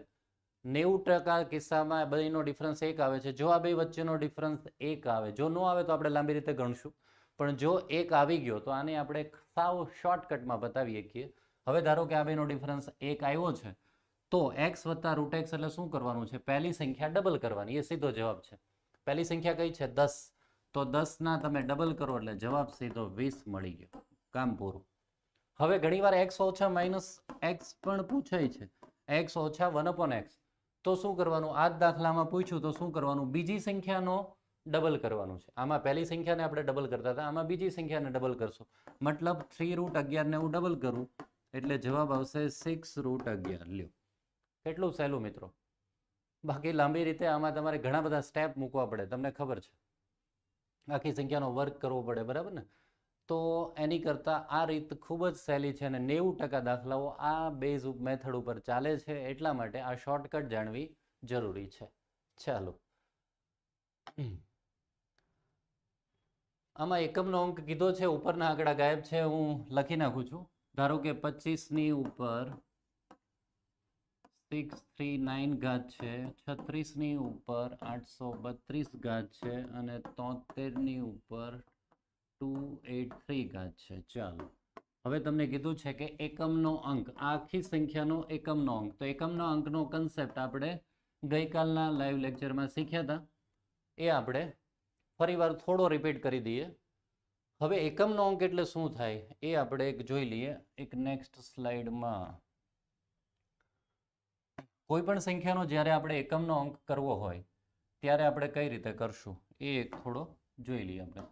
નેવું ટકા કિસ્સામાં બંનેનો ડિફરન્સ એક આવે છે જો આ બે વચ્ચેનો ડિફરન્સ એક આવે જો ન આવે તો આપણે લાંબી રીતે ગણશું પણ જો એક આવી ગયો તો આને આપણે સાવ શોર્ટકટમાં બતાવીએ કે હવે ધારો કે આ બેનો ડિફરન્સ એક આવ્યો છે તો એક્સ વત્તા રૂટ એક્સ એટલે શું કરવાનું છે પહેલી સંખ્યા ડબલ કરવાની એ સીધો જવાબ છે પહેલી સંખ્યા કઈ છે દસ તો દસના તમે ડબલ કરો એટલે જવાબ સીધો વીસ મળી ગયો કામ પૂરું હવે ઘણીવાર એક્સ ઓછા માઇનસ એક્સ પણ પૂછાય છે એક્સ ઓછા વન અપોન એક્સ તો શું કરવાનું આ જ દાખલામાં પૂછ્યું તો શું કરવાનું બીજી સંખ્યાનો ડબલ કરવાનું છે આમાં પહેલી સંખ્યાને આપણે ડબલ કરતા હતા આમાં બીજી સંખ્યાને ડબલ કરશો મતલબ થ્રી રૂટ અગિયારને હું ડબલ કરું એટલે જવાબ આવશે સિક્સ રૂટ અગિયાર લ્યો કેટલું સહેલું મિત્રો બાકી લાંબી રીતે આમાં તમારે ઘણા બધા સ્ટેપ મૂકવા પડે તમને ખબર છે આખી સંખ્યાનો વર્ક કરવો પડે બરાબર ને તો એની કરતાં આ રીત ખૂબ જ સહેલી છે અને નેવું ટકા દાખલાઓ આ બેઝ મેથડ ઉપર ચાલે છે એટલા માટે આ શોર્ટકટ જાણવી જરૂરી છે ચાલો આમાં એકમનો અંક કીધો છે ઉપરના આંકડા ગાયબ છે હું લખી નાખું છું ધારો કે પચીસની ઉપર સિક્સ થ્રી નાઇન ઘાત છે છત્રીસની ઉપર આઠસો બત્રીસ ઘાત છે અને તોતેરની ઉપર ટુ એટ થ્રી કાચ છે ચાલો હવે તમને કીધું છે કે એકમનો અંક આખી સંખ્યાનો એકમનો અંક તો એકમનો અંકનો કન્સેપ્ટ આપણે ગઈકાલના લાઈવ લેક્ચરમાં શીખ્યા હતા એ આપણે ફરીવાર થોડો રિપીટ કરી દઈએ હવે એકમનો અંક એટલે શું થાય એ આપણે એક જોઈ લઈએ એક નેક્સ્ટ સ્લાઇડમાં કોઈ પણ સંખ્યાનો જ્યારે આપણે એકમનો અંક કરવો હોય ત્યારે આપણે કઈ રીતે કરશું એ એક થોડો જોઈ લઈએ આપણે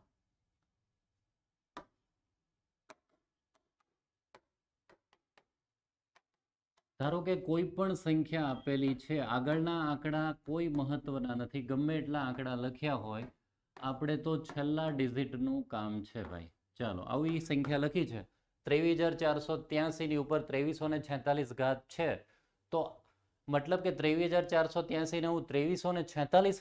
ધારો કે કોઈ પણ સંખ્યા આપેલી છે આગળના આંકડા કોઈ મહત્વના નથી ગમે એટલા આંકડા લખ્યા હોય આપણે તો છેલ્લા ડિઝિટનું કામ છે ભાઈ ચાલો આવી સંખ્યા લખી છે ત્રેવીસ હજાર ચારસો ત્યાસીની ઉપર ત્રેવીસો ને છેતાલીસ ઘાત છે તો મતલબ કે ત્રેવીસ હજાર ચારસો ત્યાસીને હું ત્રેવીસો ને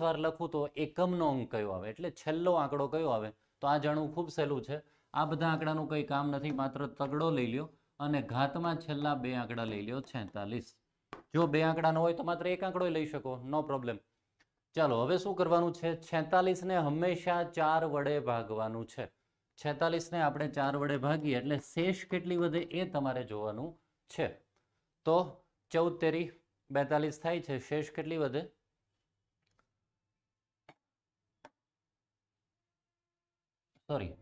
વાર લખું તો એકમનો અંક કયો આવે એટલે છેલ્લો આંકડો કયો આવે તો આ જાણવું ખૂબ સહેલું છે આ બધા આંકડાનું કંઈ કામ નથી માત્ર તગડો લઈ લ્યો અને ઘાતમાં છેલ્લા બે આંકડા લઈ લ્યો છેતાલીસ જો બે આંકડાનો હોય તો માત્ર એક આંકડો લઈ શકો નો પ્રોબ્લેમ ચાલો હવે શું કરવાનું છે છેતાલીસને હંમેશા ચાર વડે ભાગવાનું છે છેતાલીસને આપણે ચાર વડે ભાગીએ એટલે શેષ કેટલી વધે એ તમારે જોવાનું છે તો ચૌદતેરી બેતાલીસ થાય છે શેષ કેટલી વધે સોરી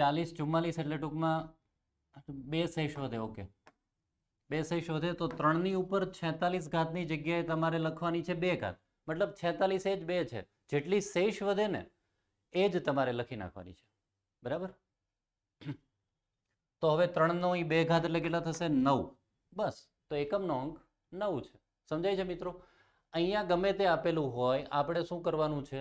ચાલીસ ચુમ્માલીસ એટલે ટૂંકમાં બે સહી શોધે ઓકે બે સહી શોધે તો ત્રણની ઉપર છેતાલીસ ઘાતની જગ્યાએ તમારે લખવાની છે બે ઘાત મતલબ છેતાલીસ એ જ બે છે જેટલી શેષ વધે ને એ જ તમારે લખી નાખવાની છે બરાબર તો હવે ત્રણનો એ બે ઘાત એટલે કેટલા થશે નવ બસ તો એકમનો અંક નવ છે સમજાય છે મિત્રો અહીંયા ગમે તે આપેલું હોય આપણે શું કરવાનું છે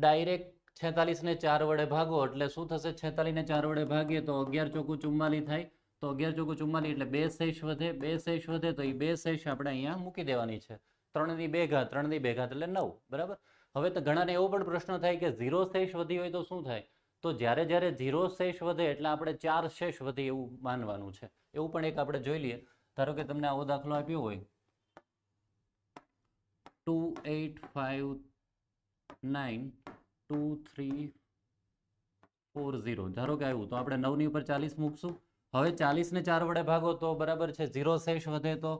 ડાયરેક્ટ છેતાલીસને ચાર વડે ભાગો એટલે શું થશે છેતાલીસને ચાર વડે ભાગીએ તો અગિયાર ચોકુ ચુમ્માલી થાય તો અગિયાર ચોકુ ચુમ્માલી એટલે બે શેષ વધે બે શેષ વધે તો એ બે શેષ આપણે અહીંયા મૂકી દેવાની છે ત્રણની બે ઘાત ત્રણની બે ઘાત એટલે નવ બરાબર હવે તો ઘણાને એવો પણ પ્રશ્ન થાય કે ઝીરો શેષ વધી હોય તો શું થાય તો જ્યારે જ્યારે ઝીરો શેષ વધે એટલે આપણે ચાર શેષ વધે એવું માનવાનું છે એવું પણ એક આપણે જોઈ લઈએ ધારો કે તમને આવો દાખલો આપ્યો હોય two eight five nine two three four zero ધારો કે આવ્યું તો આપણે નવની ઉપર ચાલીસ મૂકશું હવે ચાલીસને ચાર વડે ભાગો તો બરાબર છે ઝીરો શેષ વધે તો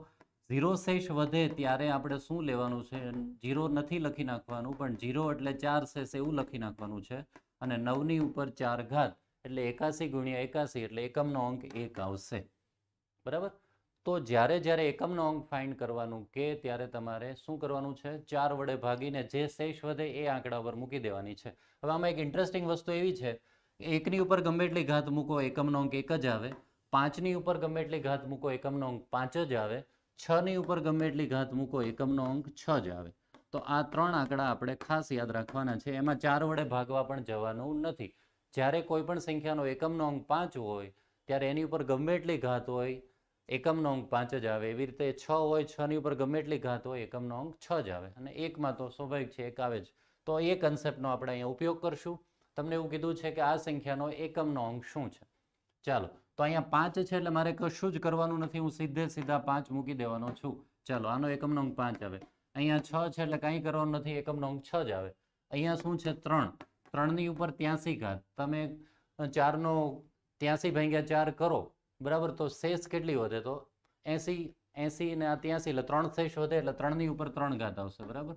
ઝીરો શેષ વધે ત્યારે આપણે શું લેવાનું છે ઝીરો નથી લખી નાખવાનું પણ ઝીરો એટલે ચાર શેષ એવું લખી નાખવાનું છે અને નવની ઉપર ચાર ઘાત એટલે એકાસી ગુણ્યા એકાસી એટલે એકમનો અંક એક આવશે બરાબર તો જ્યારે જ્યારે એકમનો અંક ફાઇન્ડ કરવાનું કે ત્યારે તમારે શું કરવાનું છે ચાર વડે ભાગીને જે શેષ વધે એ આંકડા પર મૂકી દેવાની છે હવે આમાં એક ઇન્ટરેસ્ટિંગ વસ્તુ એવી છે એકની ઉપર ગમે એટલી ઘાત મૂકો એકમનો અંક એક જ આવે પાંચની ઉપર ગમે એટલી ઘાત મૂકો એકમનો અંક પાંચ જ આવે છની ઉપર ગમે એટલી ઘાત મૂકો એકમનો અંક છ જ આવે તો આ ત્રણ આંકડા આપણે ખાસ યાદ રાખવાના છે એમાં ચાર વડે ભાગવા પણ જવાનું નથી જ્યારે કોઈ પણ સંખ્યાનો એકમનો અંક પાંચ હોય ત્યારે એની ઉપર ગમે એટલી ઘાત હોય એકમનો અંક પાંચ જ આવે એવી રીતે છ હોય છની ઉપર ગમે એટલી ઘાત હોય એકમનો અંક છ જ આવે અને એકમાં તો સ્વાભાવિક છે એક આવે જ તો એ કન્સેપ્ટનો આપણે અહીંયા ઉપયોગ કરશું તમને એવું કીધું છે કે આ સંખ્યાનો એકમનો અંક શું છે ચાલો તો અહીંયા પાંચ છે એટલે મારે કશું જ કરવાનું નથી હું સીધે સીધા પાંચ મૂકી દેવાનો છું ચાલો આનો એકમનો અંક પાંચ આવે અહીંયા છ છે એટલે કાંઈ કરવાનું નથી એકમનો અંક છ જ આવે અહીંયા શું છે ત્રણ ત્રણની ઉપર ત્યાંસી ઘાત તમે ચારનો ત્યાંસી ભાગ્યા ચાર કરો બરાબર તો શેષ કેટલી વધે તો એસી એસી ને આ ત્યાંસી એટલે ત્રણ શેષ વધે એટલે ત્રણની ઉપર ત્રણ ઘાત આવશે બરાબર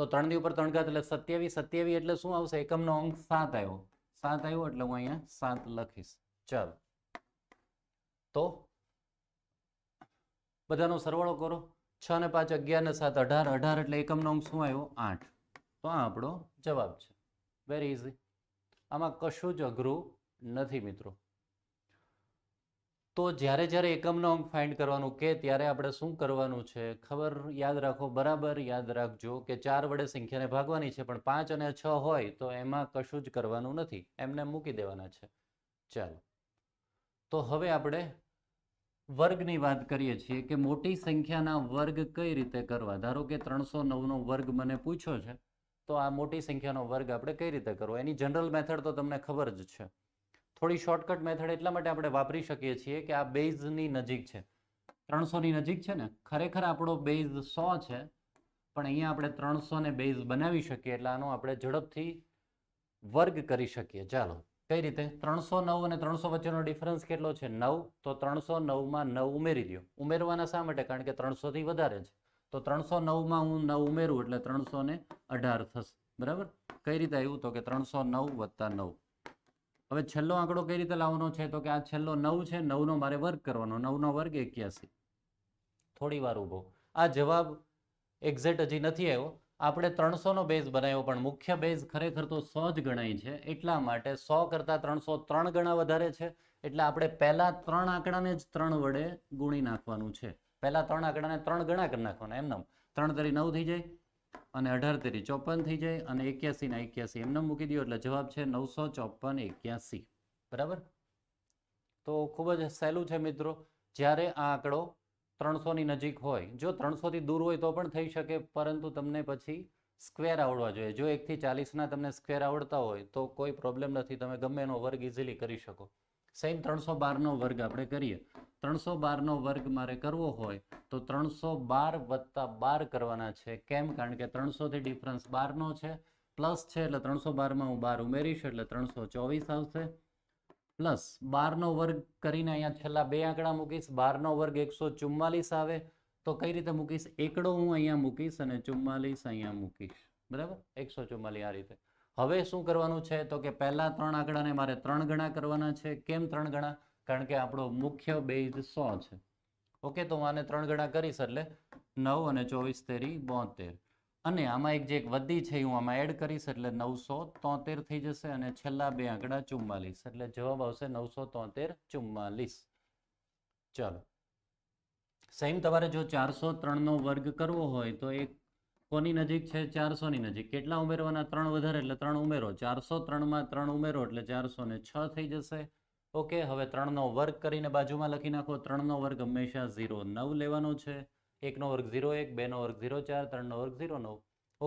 તો ત્રણની ઉપર ત્રણ ઘાત એટલે સત્યાવીસ સત્યાવી એટલે શું આવશે એકમનો અંક સાત આવ્યો સાત આવ્યો એટલે હું અહીંયા સાત લખીશ ચાલો તો બધાનો સરવાળો કરો છ ને પાંચ અગિયાર ને સાત અઢાર અઢાર એટલે એકમનો અંક શું આવ્યો આઠ તો આ આપણો જવાબ છે વેરી ઇઝી આમાં કશું જ અઘરું નથી મિત્રો તો જ્યારે જ્યારે એકમનો અંક ફાઇન્ડ કરવાનું કે ત્યારે આપણે શું કરવાનું છે ખબર યાદ રાખો બરાબર યાદ રાખજો કે ચાર વડે સંખ્યાને ભાગવાની છે પણ પાંચ અને છ હોય તો એમાં કશું જ કરવાનું નથી એમને મૂકી દેવાના છે ચાલો તો હવે આપણે વર્ગની વાત કરીએ છીએ કે મોટી સંખ્યાના વર્ગ કઈ રીતે કરવા ધારો કે ત્રણસો નવનો વર્ગ મને પૂછ્યો છે તો આ મોટી સંખ્યાનો વર્ગ આપણે કઈ રીતે કરવો એની જનરલ મેથડ તો તમને ખબર જ છે થોડી શોર્ટકટ મેથડ એટલા માટે આપણે વાપરી શકીએ છીએ કે આ બેઝની નજીક છે ત્રણસોની નજીક છે ને ખરેખર આપણો બેઝ સો છે પણ અહીંયા આપણે ત્રણસો ને બેઝ બનાવી શકીએ એટલે આનો આપણે ઝડપથી વર્ગ કરી શકીએ ચાલો કઈ રીતે ત્રણસો નવ અને ત્રણસો વચ્ચેનો ડિફરન્સ કેટલો છે નવ તો ત્રણસો નવમાં નવ ઉમેરી દો ઉમેરવાના શા માટે કારણ કે ત્રણસોથી વધારે છે તો ત્રણસો નવમાં હું નવ ઉમેરું એટલે ત્રણસો ને અઢાર થશે બરાબર કઈ રીતે આવ્યું તો કે ત્રણસો નવ વત્તા નવ હવે છેલ્લો આંકડો કઈ રીતે લાવવાનો છે તો કે આ છેલ્લો નવ છે નવનો મારે વર્ગ કરવાનો નવનો વર્ગ એક્યાસી થોડી વાર ઊભો આ જવાબ એક્ઝેક્ટ હજી નથી આવ્યો આપણે ત્રણસોનો બેઝ બનાવ્યો પણ મુખ્ય બેઝ ખરેખર તો સો જ ગણાય છે એટલા માટે સો કરતાં ત્રણસો ત્રણ ગણા વધારે છે એટલે આપણે પહેલાં ત્રણ આંકડાને જ ત્રણ વડે ગુણી નાખવાનું છે પહેલાં ત્રણ આંકડાને ત્રણ ગણા કરી નાખવાના એમને ત્રણ તરી નવ થઈ જાય અને અઢાર તરી ચોપન થઈ જાય અને એક્યાસીના એક્યાસી એમને મૂકી દો એટલે જવાબ છે નવસો ચોપન એક્યાસી બરાબર તો ખૂબ જ સહેલું છે મિત્રો જ્યારે આ આંકડો ત્રણસોની નજીક હોય જો ત્રણસોથી દૂર હોય તો પણ થઈ શકે પરંતુ તમને પછી સ્ક્વેર આવડવા જોઈએ જો એકથી ચાલીસના તમને સ્ક્વેર આવડતા હોય તો કોઈ પ્રોબ્લેમ નથી તમે ગમે એનો વર્ગ ઇઝીલી કરી શકો સેમ ત્રણસો બારનો વર્ગ આપણે કરીએ ત્રણસો બારનો વર્ગ મારે કરવો હોય તો ત્રણસો બાર વત્તા બાર કરવાના છે કેમ કારણ કે ત્રણસોથી ડિફરન્સ બારનો છે પ્લસ છે એટલે ત્રણસો બારમાં હું બાર ઉમેરીશ એટલે ત્રણસો ચોવીસ આવશે પ્લસ બારનો વર્ગ કરીને અહીંયા છેલ્લા બે આંકડા મૂકીશ બારનો વર્ગ એકસો ચુમ્માલીસ આવે તો કઈ રીતે મૂકીશ એકડો હું અહીંયા મૂકીશ અને ચુમ્માલીસ અહીંયા મૂકીશ બરાબર એકસો ચુમ્માલીસ આ રીતે હવે શું કરવાનું છે તો કે પહેલા ત્રણ આંકડાને મારે ત્રણ ગણા કરવાના છે કેમ ત્રણ ગણા કારણ કે આપણો મુખ્ય બેઝ સો છે ઓકે તો હું આને ત્રણ ગણા કરીશ એટલે નવ અને ચોવીસ તેરી બોતેર અને આમાં એક જે એક વધી છે હું આમાં એડ કરીશ એટલે નવસો તોતેર થઈ જશે અને છેલ્લા બે આંકડા ચુમ્માલીસ એટલે જવાબ આવશે નવસો તોતેર ચુમ્માલીસ ચાલો સેમ તમારે જો ચારસો ત્રણનો વર્ગ કરવો હોય તો એક કોની નજીક છે ચારસોની નજીક કેટલા ઉમેરવાના ત્રણ વધારે એટલે ત્રણ ઉમેરો ચારસો ત્રણમાં ત્રણ ઉમેરો એટલે ચારસો ને છ થઈ જશે ઓકે હવે ત્રણનો વર્ગ કરીને બાજુમાં લખી નાખો ત્રણનો વર્ગ હંમેશા ઝીરો નવ લેવાનો છે એકનો વર્ગ ઝીરો એક બેનો વર્ગ ઝીરો ચાર ત્રણનો વર્ગ ઝીરો નવ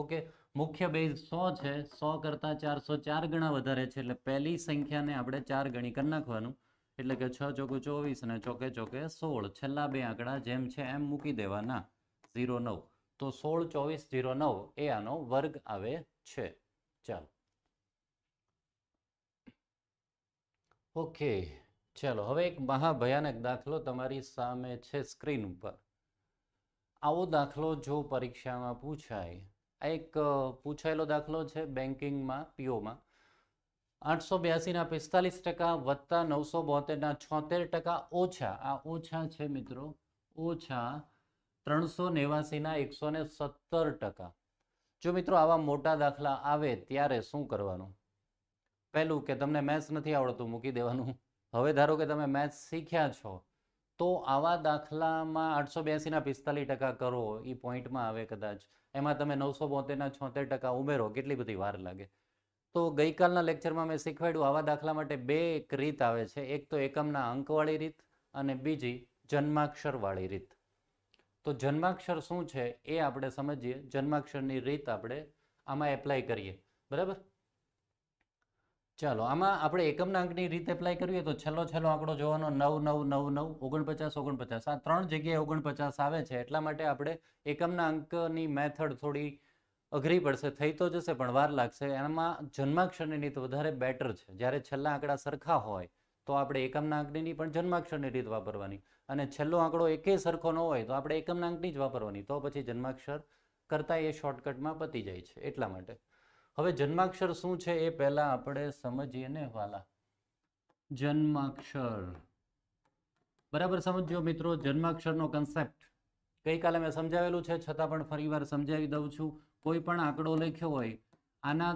ઓકે મુખ્ય બેઝ સો છે સો કરતાં ચારસો ચાર ગણા વધારે છે એટલે પહેલી સંખ્યાને આપણે ચાર ગણી કરી નાખવાનું એટલે કે છ ચોકુ ચોવીસ અને ચોકે ચોકે સોળ છેલ્લા બે આંકડા જેમ છે એમ મૂકી દેવાના ઝીરો નવ તો સોળ ચોવીસ જીરો નવ એ આનો વર્ગ આવે છે ચાલો ઓકે ચાલો હવે એક મહાભયાનક દાખલો તમારી સામે છે સ્ક્રીન ઉપર આવો દાખલો જો પરીક્ષામાં પૂછાય આ એક પૂછાયેલો દાખલો છે બેન્કિંગમાં પીઓમાં આઠસો બ્યાસીના પિસ્તાલીસ ટકા વત્તા નવસો બોતેરના છોતેર ટકા ઓછા આ ઓછા છે મિત્રો ઓછા ત્રણસો નેવાસીના એકસો ને સત્તર ટકા જો મિત્રો આવા મોટા દાખલા આવે ત્યારે શું કરવાનું પહેલું કે તમને મેથ્સ નથી આવડતું મૂકી દેવાનું હવે ધારો કે તમે મેથ્સ શીખ્યા છો તો આવા દાખલામાં આઠસો બ્યાસીના પિસ્તાલીસ ટકા કરો એ પોઈન્ટમાં આવે કદાચ એમાં તમે નવસો બોતેરના છોતેર ટકા ઉમેરો કેટલી બધી વાર લાગે તો ગઈકાલના લેક્ચરમાં મેં શીખવાડ્યું આવા દાખલા માટે બે એક રીત આવે છે એક તો એકમના અંકવાળી રીત અને બીજી જન્માક્ષરવાળી રીત તો જન્માક્ષર શું છે એ આપણે સમજીએ જન્માક્ષરની રીત આપણે આમાં એપ્લાય કરીએ બરાબર ચાલો આમાં આપણે એકમના અંકની રીત એપ્લાય કરીએ તો છેલ્લો છેલ્લો આંકડો જોવાનો નવ નવ નવ નવ ઓગણપચાસ ઓગણપચાસ આ ત્રણ જગ્યાએ ઓગણપચાસ આવે છે એટલા માટે આપણે એકમના અંકની મેથડ થોડી અઘરી પડશે થઈ તો જશે પણ વાર લાગશે એમાં જન્માક્ષરની રીત વધારે બેટર છે જ્યારે છેલ્લા આંકડા સરખા હોય તો આપણે એકમના આંકડીની પણ જન્માક્ષરની રીત વાપરવાની અને છેલ્લો આંકડો એકે સરખો ન હોય તો આપણે એકમનાંકની જ વાપરવાની તો પછી જન્માક્ષર કરતા એ શોર્ટકટમાં પતી જાય છે એટલા માટે હવે જન્માક્ષર શું છે એ પહેલા આપણે સમજીએ ને વાલા જન્માક્ષર બરાબર સમજો મિત્રો જન્માક્ષરનો કન્સેપ્ટ ગઈકાલે મેં સમજાવેલું છે છતાં પણ ફરીવાર સમજાવી દઉં છું કોઈ પણ આંકડો લખ્યો હોય આના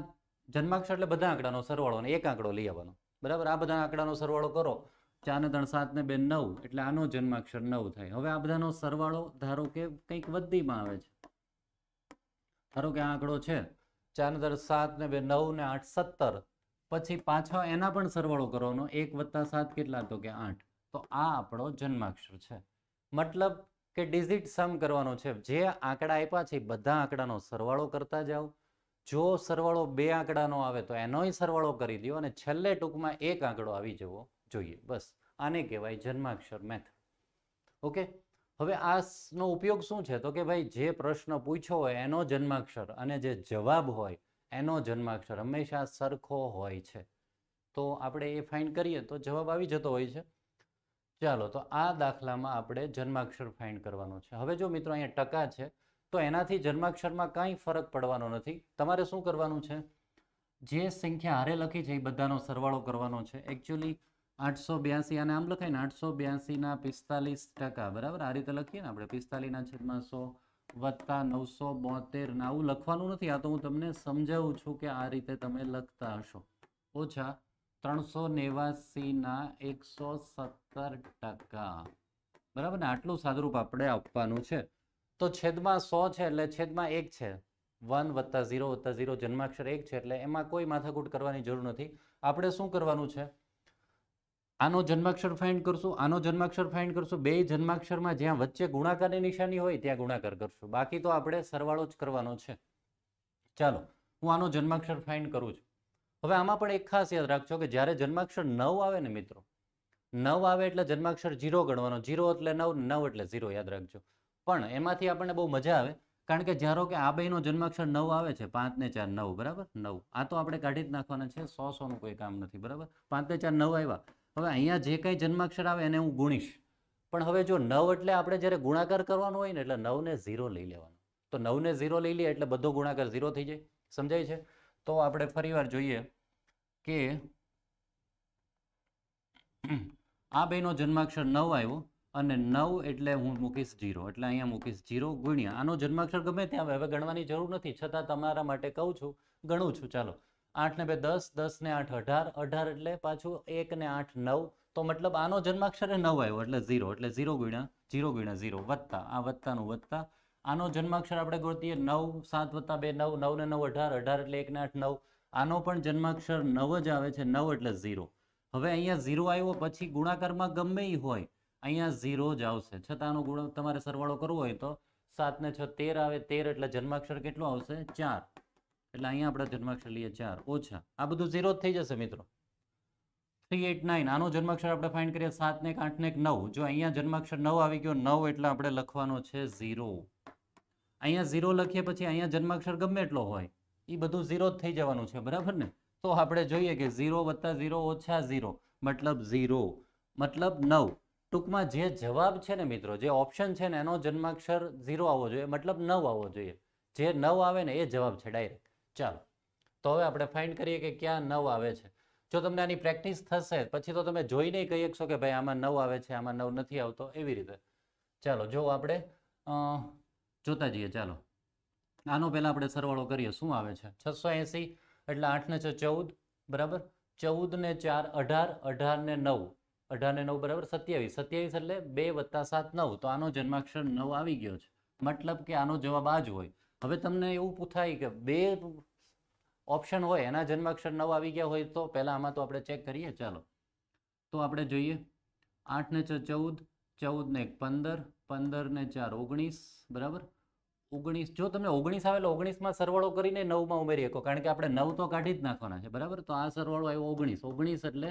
જન્માક્ષર એટલે બધા આંકડાનો સરવાળો અને એક આંકડો લઈ આવવાનો બરાબર આ બધા આંકડાનો સરવાળો કરો ચાર ને ત્રણ સાત ને બે નવ એટલે આનો જન્માક્ષર નવ થાય હવે આ બધાનો સરવાળો ધારો કે કંઈક વધીમાં આવે છે ધારો કે આ આંકડો છે ચાર ને ત્રણ સાત ને બે નવ ને આઠ સત્તર પછી પાછો એના પણ સરવાળો કરવાનો એક વત્તા સાત કેટલા તો કે આઠ તો આ આપણો જન્માક્ષર છે મતલબ કે ડિઝિટ સમ કરવાનો છે જે આંકડા આપ્યા છે બધા આંકડાનો સરવાળો કરતા જાઓ જો સરવાળો બે આંકડાનો આવે તો એનોય સરવાળો કરી દો અને છેલ્લે ટૂંકમાં એક આંકડો આવી જવો જોઈએ બસ આને કહેવાય જન્માક્ષર મેથ ઓકે હવે આનો ઉપયોગ શું છે તો કે ભાઈ જે પ્રશ્ન પૂછ્યો હોય એનો જન્માક્ષર અને જે જવાબ હોય એનો જન્માક્ષર હંમેશા સરખો હોય છે તો આપણે એ ફાઇન્ડ કરીએ તો જવાબ આવી જતો હોય છે ચાલો તો આ દાખલામાં આપણે જન્માક્ષર ફાઇન્ડ કરવાનો છે હવે જો મિત્રો અહીંયા ટકા છે તો એનાથી જન્માક્ષરમાં કાંઈ ફરક પડવાનો નથી તમારે શું કરવાનું છે જે સંખ્યા હારે લખી છે એ બધાનો સરવાળો કરવાનો છે એકચ્યુઅલી આઠસો બ્યાસી અને આમ લખાય ને આઠસો બ્યાસીના પિસ્તાલીસ ટકા બરાબર આ રીતે લખીએ ને આપણે પિસ્તાલીસના છેદમાં સો વત્તા નવસો બોતેર ના આવું લખવાનું નથી આ તો હું તમને સમજાવું છું કે આ રીતે તમે લખતા હશો ઓછા ત્રણસો નેવાસીના એકસો સત્તર ટકા બરાબર ને આટલું સાદરૂપ આપણે આપવાનું છે તો છેદમાં સો છે એટલે છેદમાં એક છે વન વત્તા ઝીરો વત્તા ઝીરો જન્માક્ષર એક છે એટલે એમાં કોઈ માથાકૂટ કરવાની જરૂર નથી આપણે શું કરવાનું છે આનો જન્માક્ષર ફાઇન્ડ કરશું આનો જન્માક્ષર ફાઇન્ડ કરશું બે જન્માક્ષરમાં જ્યાં વચ્ચે ગુણાકારની નિશાની હોય ત્યાં ગુણાકાર કરશું બાકી તો આપણે સરવાળો જ કરવાનો છે ચાલો હું આનો જન્માક્ષર ફાઇન્ડ કરું છું હવે આમાં પણ એક ખાસ યાદ રાખજો કે જ્યારે જન્માક્ષર નવ આવે ને મિત્રો નવ આવે એટલે જન્માક્ષર જીરો ગણવાનો જીરો એટલે નવ નવ એટલે ઝીરો યાદ રાખજો પણ એમાંથી આપણને બહુ મજા આવે કારણ કે જ્યારે કે આ બેનો જન્માક્ષર નવ આવે છે પાંચ ને ચાર નવ બરાબર નવ આ તો આપણે કાઢી જ નાખવાના છે સો સોનું કોઈ કામ નથી બરાબર પાંચ ને ચાર નવ આવ્યા હવે અહીંયા જે કંઈ જન્માક્ષર આવે એને હું ગુણીશ પણ હવે જો નવ એટલે આપણે જ્યારે ગુણાકાર કરવાનો હોય ને એટલે નવને ઝીરો લઈ લેવાનો તો નવને ઝીરો લઈ લઈએ એટલે બધો ગુણાકાર ઝીરો થઈ જાય સમજાય છે તો આપણે ફરીવાર જોઈએ કે આ બેનો જન્માક્ષર નવ આવ્યો અને નવ એટલે હું મૂકીશ ઝીરો એટલે અહીંયા મૂકીશ ઝીરો ગુણ્યા આનો જન્માક્ષર ગમે ત્યાં હવે ગણવાની જરૂર નથી છતાં તમારા માટે કહું છું ગણું છું ચાલો આઠ ને બે દસ દસ ને આઠ અઢાર અઢાર એટલે પાછું એક ને આઠ નવ તો મતલબ આનો જન્માક્ષર નવ આવ્યો એટલે ઝીરો એટલે ઝીરો ગુણ્યા ઝીરો ગુણ્યા ઝીરો વત્તા આ વત્તાનું વત્તા આનો જન્માક્ષર આપણે ગોતીએ નવ સાત વત્તા બે નવ નવ ને નવ અઢાર અઢાર એટલે એક ને આઠ નવ આનો પણ જન્માક્ષર નવ જ આવે છે નવ એટલે ઝીરો હવે અહીંયા ઝીરો આવ્યો પછી ગુણાકારમાં ગમે એ હોય અહીંયા ઝીરો જ આવશે છતાં આનો ગુણ તમારે સરવાળો કરવો હોય તો સાત ને છ તેર આવે તેર એટલે જન્માક્ષર કેટલું આવશે ચાર એટલે અહીંયા આપણે જન્માક્ષર લઈએ ચાર ઓછા આ બધું ઝીરો થઈ જશે મિત્રો થ્રી એટ નાઇન આનો જન્માક્ષર આપણે ફાઇન્ડ કરીએ સાત ને આઠ ને નવ જો અહીંયા જન્માક્ષર નવ આવી ગયો નવ એટલે આપણે લખવાનો છે ઝીરો અહીંયા ઝીરો લખીએ પછી અહીંયા જન્માક્ષર ગમે એટલો હોય એ બધું ઝીરો જ થઈ જવાનું છે બરાબર ને તો આપણે જોઈએ કે ઝીરો વત્તા ઝીરો ઓછા ઝીરો મતલબ ઝીરો મતલબ નવ ટૂંકમાં જે જવાબ છે ને મિત્રો જે ઓપ્શન છે ને એનો જન્માક્ષર ઝીરો આવવો જોઈએ મતલબ નવ આવવો જોઈએ જે નવ આવે ને એ જવાબ છે ડાયરેક્ટ ચાલો તો હવે આપણે ફાઇન્ડ કરીએ કે ક્યાં નવ આવે છે જો તમને આની પ્રેક્ટિસ થશે પછી તો તમે જોઈ નહીં કહી શકશો કે ભાઈ આમાં નવ આવે છે આમાં નવ નથી આવતો એવી રીતે ચાલો જો આપણે જોતા જઈએ ચાલો આનો પહેલાં આપણે સરવાળો કરીએ શું આવે છે છસો એંસી એટલે આઠને છ ચૌદ બરાબર ચૌદને ચાર અઢાર અઢારને નવ અઢારને નવ બરાબર સત્યાવીસ સત્યાવીસ એટલે બે વત્તા સાત નવ તો આનો જન્માક્ષર નવ આવી ગયો છે મતલબ કે આનો જવાબ આ જ હોય હવે તમને એવું પૂછાય કે બે ઓપ્શન હોય એના જન્માક્ષર નવ આવી ગયા હોય તો પહેલાં આમાં તો આપણે ચેક કરીએ ચાલો તો આપણે જોઈએ આઠ ને છ ચૌદ ચૌદ ને એક પંદર પંદર ને ચાર ઓગણીસ બરાબર ઓગણીસ જો તમે ઓગણીસ આવેલો ઓગણીસમાં સરવાળો કરીને નવમાં ઉમેરી શકો કારણ કે આપણે નવ તો કાઢી જ નાખવાના છે બરાબર તો આ સરવાળો આવ્યો ઓગણીસ ઓગણીસ એટલે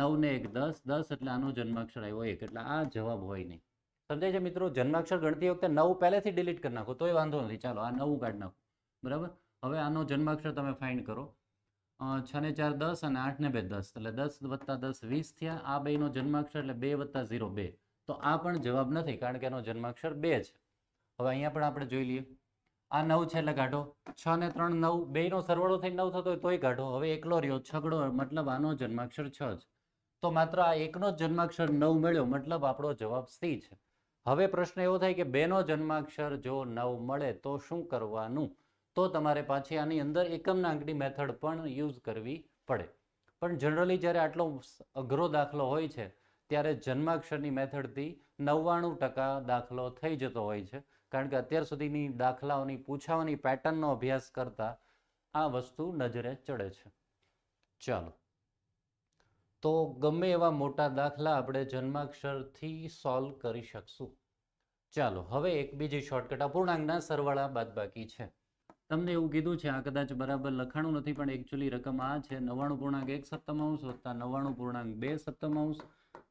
નવ ને એક દસ દસ એટલે આનો જન્માક્ષર આવ્યો એક એટલે આ જવાબ હોય નહીં સમજાય છે મિત્રો જન્માક્ષર ગણતી વખતે નવ પહેલેથી ડિલીટ કરી નાખો તોય વાંધો નથી ચાલો આ નવું કાઢી નાખો બરાબર હવે આનો જન્માક્ષર તમે ફાઇન્ડ કરો છ ને ચાર દસ અને આઠ ને બે દસ એટલે દસ વત્તા દસ વીસ થયા આ બેનો જન્માક્ષર એટલે બે વત્તા ઝીરો બે તો આ પણ જવાબ નથી કારણ કે એનો જન્માક્ષર બે છે હવે અહીંયા પણ આપણે જોઈ લઈએ આ નવ છે એટલે કાઢો છ ને ત્રણ નવ બેનો સરવાળો થઈ નવ થતો હોય તોય કાઢો હવે એકલો રહ્યો છગડો મતલબ આનો જન્માક્ષર છ જ તો માત્ર આ એકનો જ જન્માક્ષર નવ મળ્યો મતલબ આપણો જવાબ સી છે હવે પ્રશ્ન એવો થાય કે બેનો જન્માક્ષર જો નવ મળે તો શું કરવાનું તો તમારે પાછી આની અંદર એકમના આંકડી મેથડ પણ યુઝ કરવી પડે પણ જનરલી જ્યારે આટલો અઘરો દાખલો હોય છે ત્યારે જન્માક્ષરની મેથડથી નવ્વાણું ટકા દાખલો થઈ જતો હોય છે કારણ કે અત્યાર સુધીની દાખલાઓની પૂછાવાની પેટર્નનો અભ્યાસ કરતા આ વસ્તુ નજરે ચડે છે ચાલો તો ગમે એવા મોટા દાખલા આપણે જન્માક્ષરથી સોલ્વ કરી શકશું ચાલો હવે એક બીજી શોર્ટકટ અપૂર્ણાંકના સરવાળા બાદ બાકી છે તમને એવું કીધું છે આ કદાચ બરાબર લખાણું નથી પણ એકચ્યુઅલી રકમ આ છે નવ્વાણું પૂર્ણાંક એક સપ્તમાંશ વત્તા નવ્વાણું પૂર્ણાંક બે સપ્તમાંશ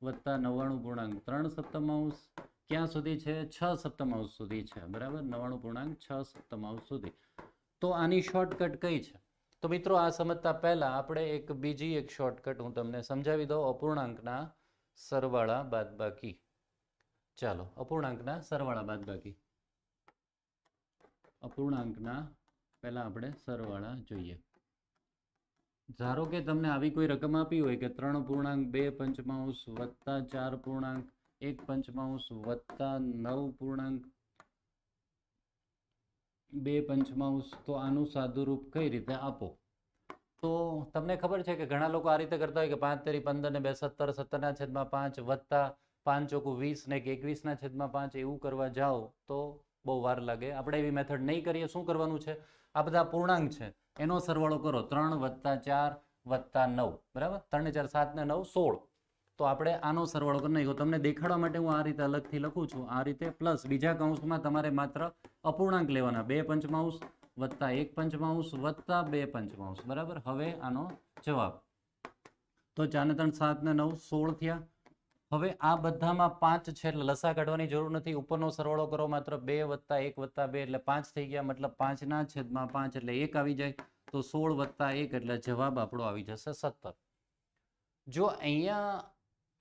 વત્તા નવ્વાણું પૂર્ણાંક ત્રણ સપ્તમાંશ ક્યાં સુધી છે છ સપ્તમાંશ સુધી છે બરાબર નવ્વાણું પૂર્ણાંક છ સપ્તમાંશ સુધી તો આની શોર્ટકટ કઈ છે તો મિત્રો આ સમજતા પહેલાં આપણે એક બીજી એક શોર્ટકટ હું તમને સમજાવી દઉં અપૂર્ણાંકના સરવાળા બાદબાકી ચાલો અપૂર્ણાંકના સરવાળા બાદબાકી અપૂર્ણાંકના પહેલાં આપણે સરવાળા જોઈએ ધારો કે તમને આવી કોઈ રકમ આપી હોય કે ત્રણ પૂર્ણાંક બે પંચમાંશ વત્તા ચાર પૂર્ણાંક એક પંચમાંશ વત્તા નવ પૂર્ણાંક બે પંચમાંશ તો આનું સાદું કઈ રીતે આપો તો તમને ખબર છે કે ઘણા લોકો આ રીતે કરતા હોય કે પાંચ તેરી પંદર ને બે સત્તર સત્તરના છેદમાં પાંચ વત્તા પાંચ ચોકુ વીસ ને કે એકવીસના છેદમાં પાંચ એવું કરવા જાઓ તો બહુ વાર લાગે આપણે એવી મેથડ નહીં કરીએ શું કરવાનું છે આ બધા પૂર્ણાંક છે એનો સરવાળો કરો ત્રણ વત્તા ચાર વત્તા નવ બરાબર ત્રણ ચાર સાત ને નવ સોળ તો આપણે આનો સરવાળો કરી નાખ્યો તમને દેખાડવા માટે હું આ રીતે અલગથી લખું છું આ રીતે પ્લસ બીજા કૌંસમાં તમારે માત્ર અપૂર્ણાંક લેવાના બે પંચમાંશ વત્તા એક પંચમાંશ વત્તા બે પંચમાંશ બરાબર હવે આનો જવાબ તો ચારને ત્રણ સાત ને નવ સોળ થયા હવે આ બધામાં પાંચ છે એટલે લસા કાઢવાની જરૂર નથી ઉપરનો સરવાળો કરો માત્ર બે વત્તા એક વત્તા બે એટલે પાંચ થઈ ગયા મતલબ પાંચના છેદમાં પાંચ એટલે એક આવી જાય તો સોળ વત્તા એક એટલે જવાબ આપણો આવી જશે સત્તર જો અહીંયા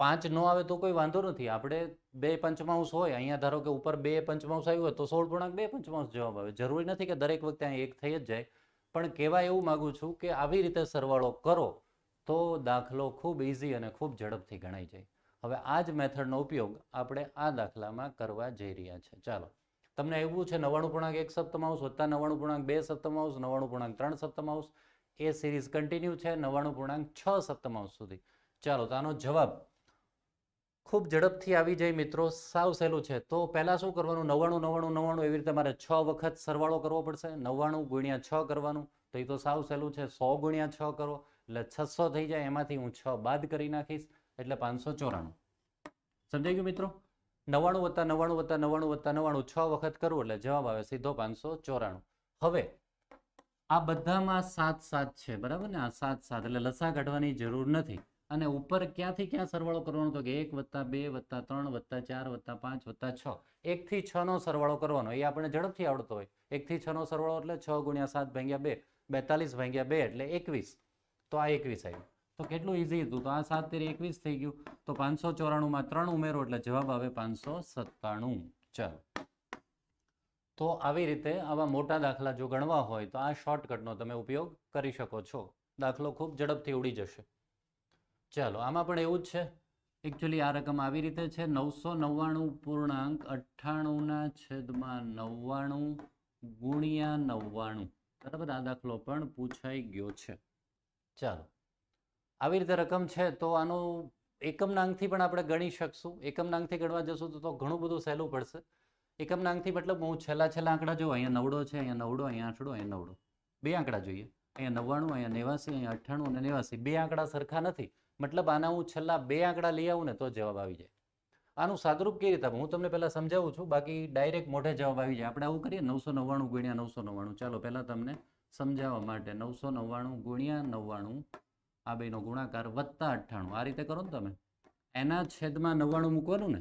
પાંચ નો આવે તો કોઈ વાંધો નથી આપણે બે પંચમાંશ હોય અહીંયા ધારો કે ઉપર બે પંચમાંશ આવ્યું હોય તો સોળ પૂર્ણાંક બે પંચમાંશ જવાબ આવે જરૂરી નથી કે દરેક વખતે અહીં એક થઈ જ જાય પણ કહેવા એવું માગું છું કે આવી રીતે સરવાળો કરો તો દાખલો ખૂબ ઇઝી અને ખૂબ ઝડપથી ગણાઈ જાય હવે આ જ મેથડનો ઉપયોગ આપણે આ દાખલામાં કરવા જઈ રહ્યા છે ચાલો તમને એવું છે નવાણું પૂર્ણાંક એક સપ્તમાંશ વત્તા નવાણું પૂર્ણાંક બે સપ્તમાંશ નવાણું પૂર્ણાંક ત્રણ સપ્તમાંશ એ સિરીઝ કન્ટિન્યુ છે નવાણું પૂર્ણાંક છ સપ્તમાંશ સુધી ચાલો તો આનો જવાબ ખૂબ ઝડપથી આવી જાય મિત્રો સાવ સહેલું છે તો પહેલાં શું કરવાનું નવ્વાણું નવ્વાણું નવ્વાણું એવી રીતે મારે છ વખત સરવાળો કરવો પડશે નવ્વાણું ગુણ્યા છ કરવાનું તો એ તો સાવ સહેલું છે સો ગુણ્યા છ કરો એટલે છસો થઈ જાય એમાંથી હું છ બાદ કરી નાખીશ એટલે પાંચસો ચોરાણું સમજાઈ ગયું મિત્રો નવ્વાણું વત્તા નવ્વાણું વત્તા નવ્વાણું વત્તા નવ્વાણું છ વખત કરવું એટલે જવાબ આવે સીધો પાંચસો ચોરાણું હવે આ બધામાં સાત સાત છે બરાબર ને આ સાત સાત એટલે લસા કાઢવાની જરૂર નથી અને ઉપર ક્યાંથી ક્યાં સરવાળો કરવાનો તો કે એક વત્તા બે વત્તા ત્રણ વત્તા ચાર વત્તા પાંચ વત્તા છ એકથી છ નો સરવાળો કરવાનો એ આપણે ઝડપથી આવડતો હોય એકથી છ નો સરવાળો એટલે છ ગુણ્યા સાત ભાંગ્યા બે બેતાલીસ ભાગ્યા બે એટલે એકવીસ તો આ એકવીસ આવ્યું તો કેટલું ઇઝી હતું તો આ સાત તેર એકવીસ થઈ ગયું તો પાંચસો ચોરાણુંમાં ત્રણ ઉમેરો એટલે જવાબ આવે પાંચસો સત્તાણું ચાલો તો આવી રીતે આવા મોટા દાખલા જો ગણવા હોય તો આ શોર્ટકટનો તમે ઉપયોગ કરી શકો છો દાખલો ખૂબ ઝડપથી ઉડી જશે ચાલો આમાં પણ એવું જ છે એકચ્યુઅલી આ રકમ આવી રીતે છે નવસો નવ્વાણું પૂર્ણાંક અઠ્ઠાણુંના છેદમાં નવ્વાણું ગુણ્યા નવ્વાણું બરાબર આ દાખલો પણ પૂછાઈ ગયો છે ચાલો આવી રીતે રકમ છે તો આનું એકમનાંગથી પણ આપણે ગણી શકશું એકમનાંગથી ગણવા જશું તો ઘણું બધું સહેલું પડશે એકમનાંગથી મતલબ હું છેલ્લા છેલ્લા આંકડા જોઉં અહીંયા નવડો છે અહીંયા નવડો અહીંયા આઠડો અહીંયા નવડો બે આંકડા જોઈએ અહીંયા નવ્વાણું અહીંયા નેવાસી અહીંયા અઠ્ઠાણું અને નેવાસી બે આંકડા સરખા નથી મતલબ આના હું છેલ્લા બે આંકડા લઈ આવું ને તો જવાબ આવી જાય આનું સાદરૂપ કેવી રીતે હું તમને પહેલાં સમજાવું છું બાકી ડાયરેક્ટ મોઢે જવાબ આવી જાય આપણે આવું કરીએ નવસો નવ્વાણું ગુણ્યા નવસો નવ્વાણું ચાલો પહેલાં તમને સમજાવવા માટે નવસો નવ્વાણું ગુણ્યા નવ્વાણું આ બેનો ગુણાકાર વત્તા અઠ્ઠાણું આ રીતે કરો ને તમે એના છેદમાં નવ્વાણું મૂકવાનું ને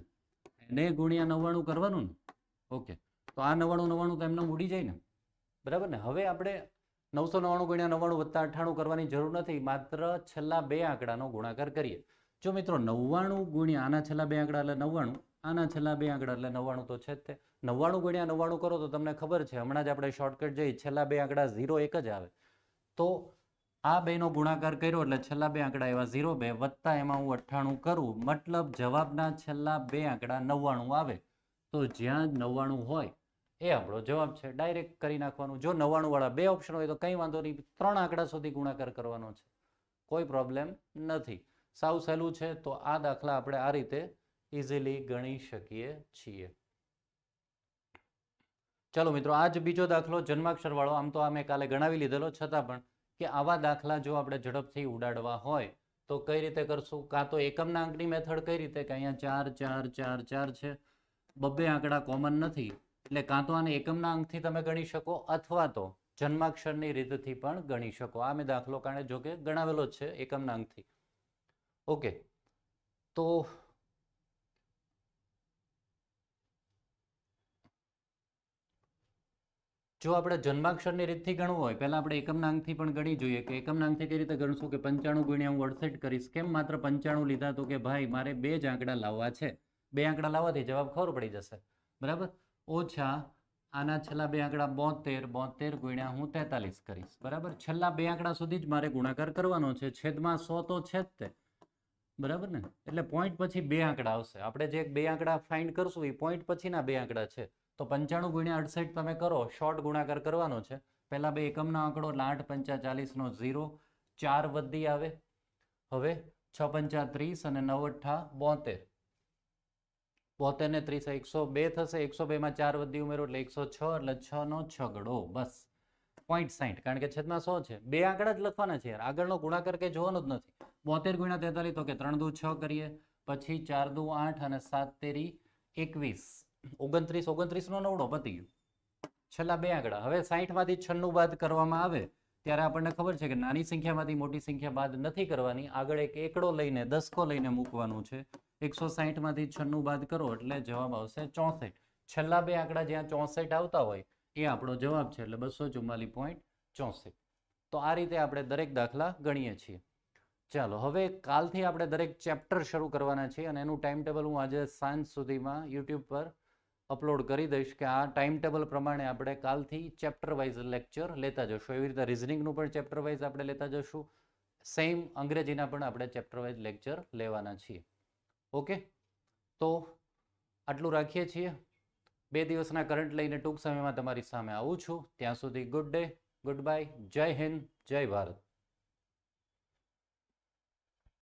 એને ગુણ્યા નવ્વાણું કરવાનું ને ઓકે તો આ નવ્વાણું નવ્વાણું તો એમને ઉડી જાય ને બરાબર ને હવે આપણે નવસો નવ્વાણું ગુણ્યા નવ્વાણું વત્તા અઠ્ઠાણું કરવાની જરૂર નથી માત્ર છેલ્લા બે આંકડાનો ગુણાકાર કરીએ જો મિત્રો નવ્વાણું ગુણ્યા આના છેલ્લા બે આંકડા એટલે નવ્વાણું આના છેલ્લા બે આંકડા એટલે નવ્વાણું તો છે જ તે નવ્વાણું ગુણ્યા નવ્વાણું કરો તો તમને ખબર છે હમણાં જ આપણે શોર્ટકટ જઈ છેલ્લા બે આંકડા ઝીરો એક જ આવે તો આ બેનો ગુણાકાર કર્યો એટલે છેલ્લા બે આંકડા એવા ઝીરો બે વત્તા એમાં હું અઠ્ઠાણું કરું મતલબ જવાબના છેલ્લા બે આંકડા નવ્વાણું આવે તો જ્યાં નવ્વાણું હોય એ આપણો જવાબ છે ડાયરેક્ટ કરી નાખવાનું જો નવ્વાણું વાળા બે ઓપ્શન હોય તો કંઈ વાંધો નહીં ત્રણ આંકડા સુધી ગુણાકાર કરવાનો છે કોઈ પ્રોબ્લેમ નથી સાવ સહેલું છે તો આ દાખલા આપણે આ રીતે ઇઝીલી ગણી શકીએ છીએ ચાલો મિત્રો આ જ બીજો દાખલો જન્માક્ષરવાળો આમ તો આ મેં કાલે ગણાવી લીધેલો છતાં પણ કે આવા દાખલા જો આપણે ઝડપથી ઉડાડવા હોય તો કઈ રીતે કરશું કાં તો એકમના આંકની મેથડ કઈ રીતે કે અહીંયા ચાર ચાર ચાર ચાર છે બબ્બે આંકડા કોમન નથી એટલે કાં તો આને એકમના અંકથી તમે ગણી શકો અથવા તો જન્માક્ષરની રીતથી પણ ગણી શકો આ મેં દાખલો કારણે જોકે ગણાવેલો જ છે એકમના અંકથી ઓકે તો જો આપણે જન્માક્ષરની રીતથી ગણવું હોય પહેલાં આપણે એકમના અંકથી પણ ગણી જોઈએ કે એકમના અંકથી કઈ રીતે ગણશું કે પંચાણું ગુણ્યા હું અડસઠ કરીશ કેમ માત્ર પંચાણું લીધા તો કે ભાઈ મારે બે જ આંકડા લાવવા છે બે આંકડા લાવવાથી જવાબ ખબર પડી જશે બરાબર ઓછા આના છેલ્લા બે આંકડા બોતેર બોતેર ગુણ્યા હું તેતાલીસ કરીશ બરાબર છેલ્લા બે આંકડા સુધી જ મારે ગુણાકાર કરવાનો છે છેદમાં સો તો છે જ તે બરાબર ને એટલે પોઈન્ટ પછી બે આંકડા આવશે આપણે જે બે આંકડા ફાઇન્ડ કરશું એ પોઈન્ટ પછીના બે આંકડા છે તો પંચાણું ગુણ્યા અડસઠ તમે કરો શોર્ટ ગુણાકાર કરવાનો છે પહેલાં બે એકમનો આંકડો લાઠ પંચા ચાલીસનો ઝીરો ચાર વધી આવે હવે છ પંચા ત્રીસ અને નવ અઠ્ઠા બોતેર બોતેર ને ત્રીસ એકસો બે થશે એકસો બેમાં ચાર વધી ઉમેરો એટલે એકસો છ એટલે છ નો છગડો બસ પોઈન્ટ સાઈઠ કારણ કે છેદમાં સો છે બે આંકડા જ લખવાના છે યાર આગળનો ગુણાકાર કંઈ જોવાનો જ નથી બોતેર ગુણ્યા તેતાલીસ તો કે ત્રણ દુ છ કરીએ પછી ચાર દુ આઠ અને સાત તેરી એકવીસ ઓગણત્રીસ ઓગણત્રીસનો નવડો પતી ગયો છેલ્લા બે આંકડા હવે સાહીઠમાંથી છન્નું બાદ કરવામાં આવે ત્યારે આપણને ખબર છે કે નાની સંખ્યામાંથી મોટી સંખ્યા બાદ નથી કરવાની આગળ એક એકડો લઈને દસકો લઈને મૂકવાનું છે એકસો સાહીઠમાંથી છન્નું બાદ કરો એટલે જવાબ આવશે ચોસઠ છેલ્લા બે આંકડા જ્યાં ચોસઠ આવતા હોય એ આપણો જવાબ છે એટલે બસો ચુમ્માલીસ પોઈન્ટ ચોસઠ તો આ રીતે આપણે દરેક દાખલા ગણીએ છીએ ચાલો હવે કાલથી આપણે દરેક ચેપ્ટર શરૂ કરવાના છીએ અને એનું ટાઈમ ટેબલ હું આજે સાંજ સુધીમાં યુટ્યુબ પર અપલોડ કરી દઈશ કે આ ટાઈમ ટેબલ પ્રમાણે આપણે કાલથી ચેપ્ટર વાઇઝ લેક્ચર લેતા જશું એવી રીતે રિઝનિંગનું પણ ચેપ્ટર વાઇઝ આપણે લેતા જશું સેમ અંગ્રેજીના પણ આપણે ચેપ્ટર વાઇઝ લેક્ચર લેવાના છીએ ઓકે તો આટલું રાખીએ છીએ બે દિવસના કરંટ લઈને ટૂંક સમયમાં તમારી સામે આવું છું ત્યાં સુધી ગુડ ડે ગુડ બાય જય હિન્દ જય ભારત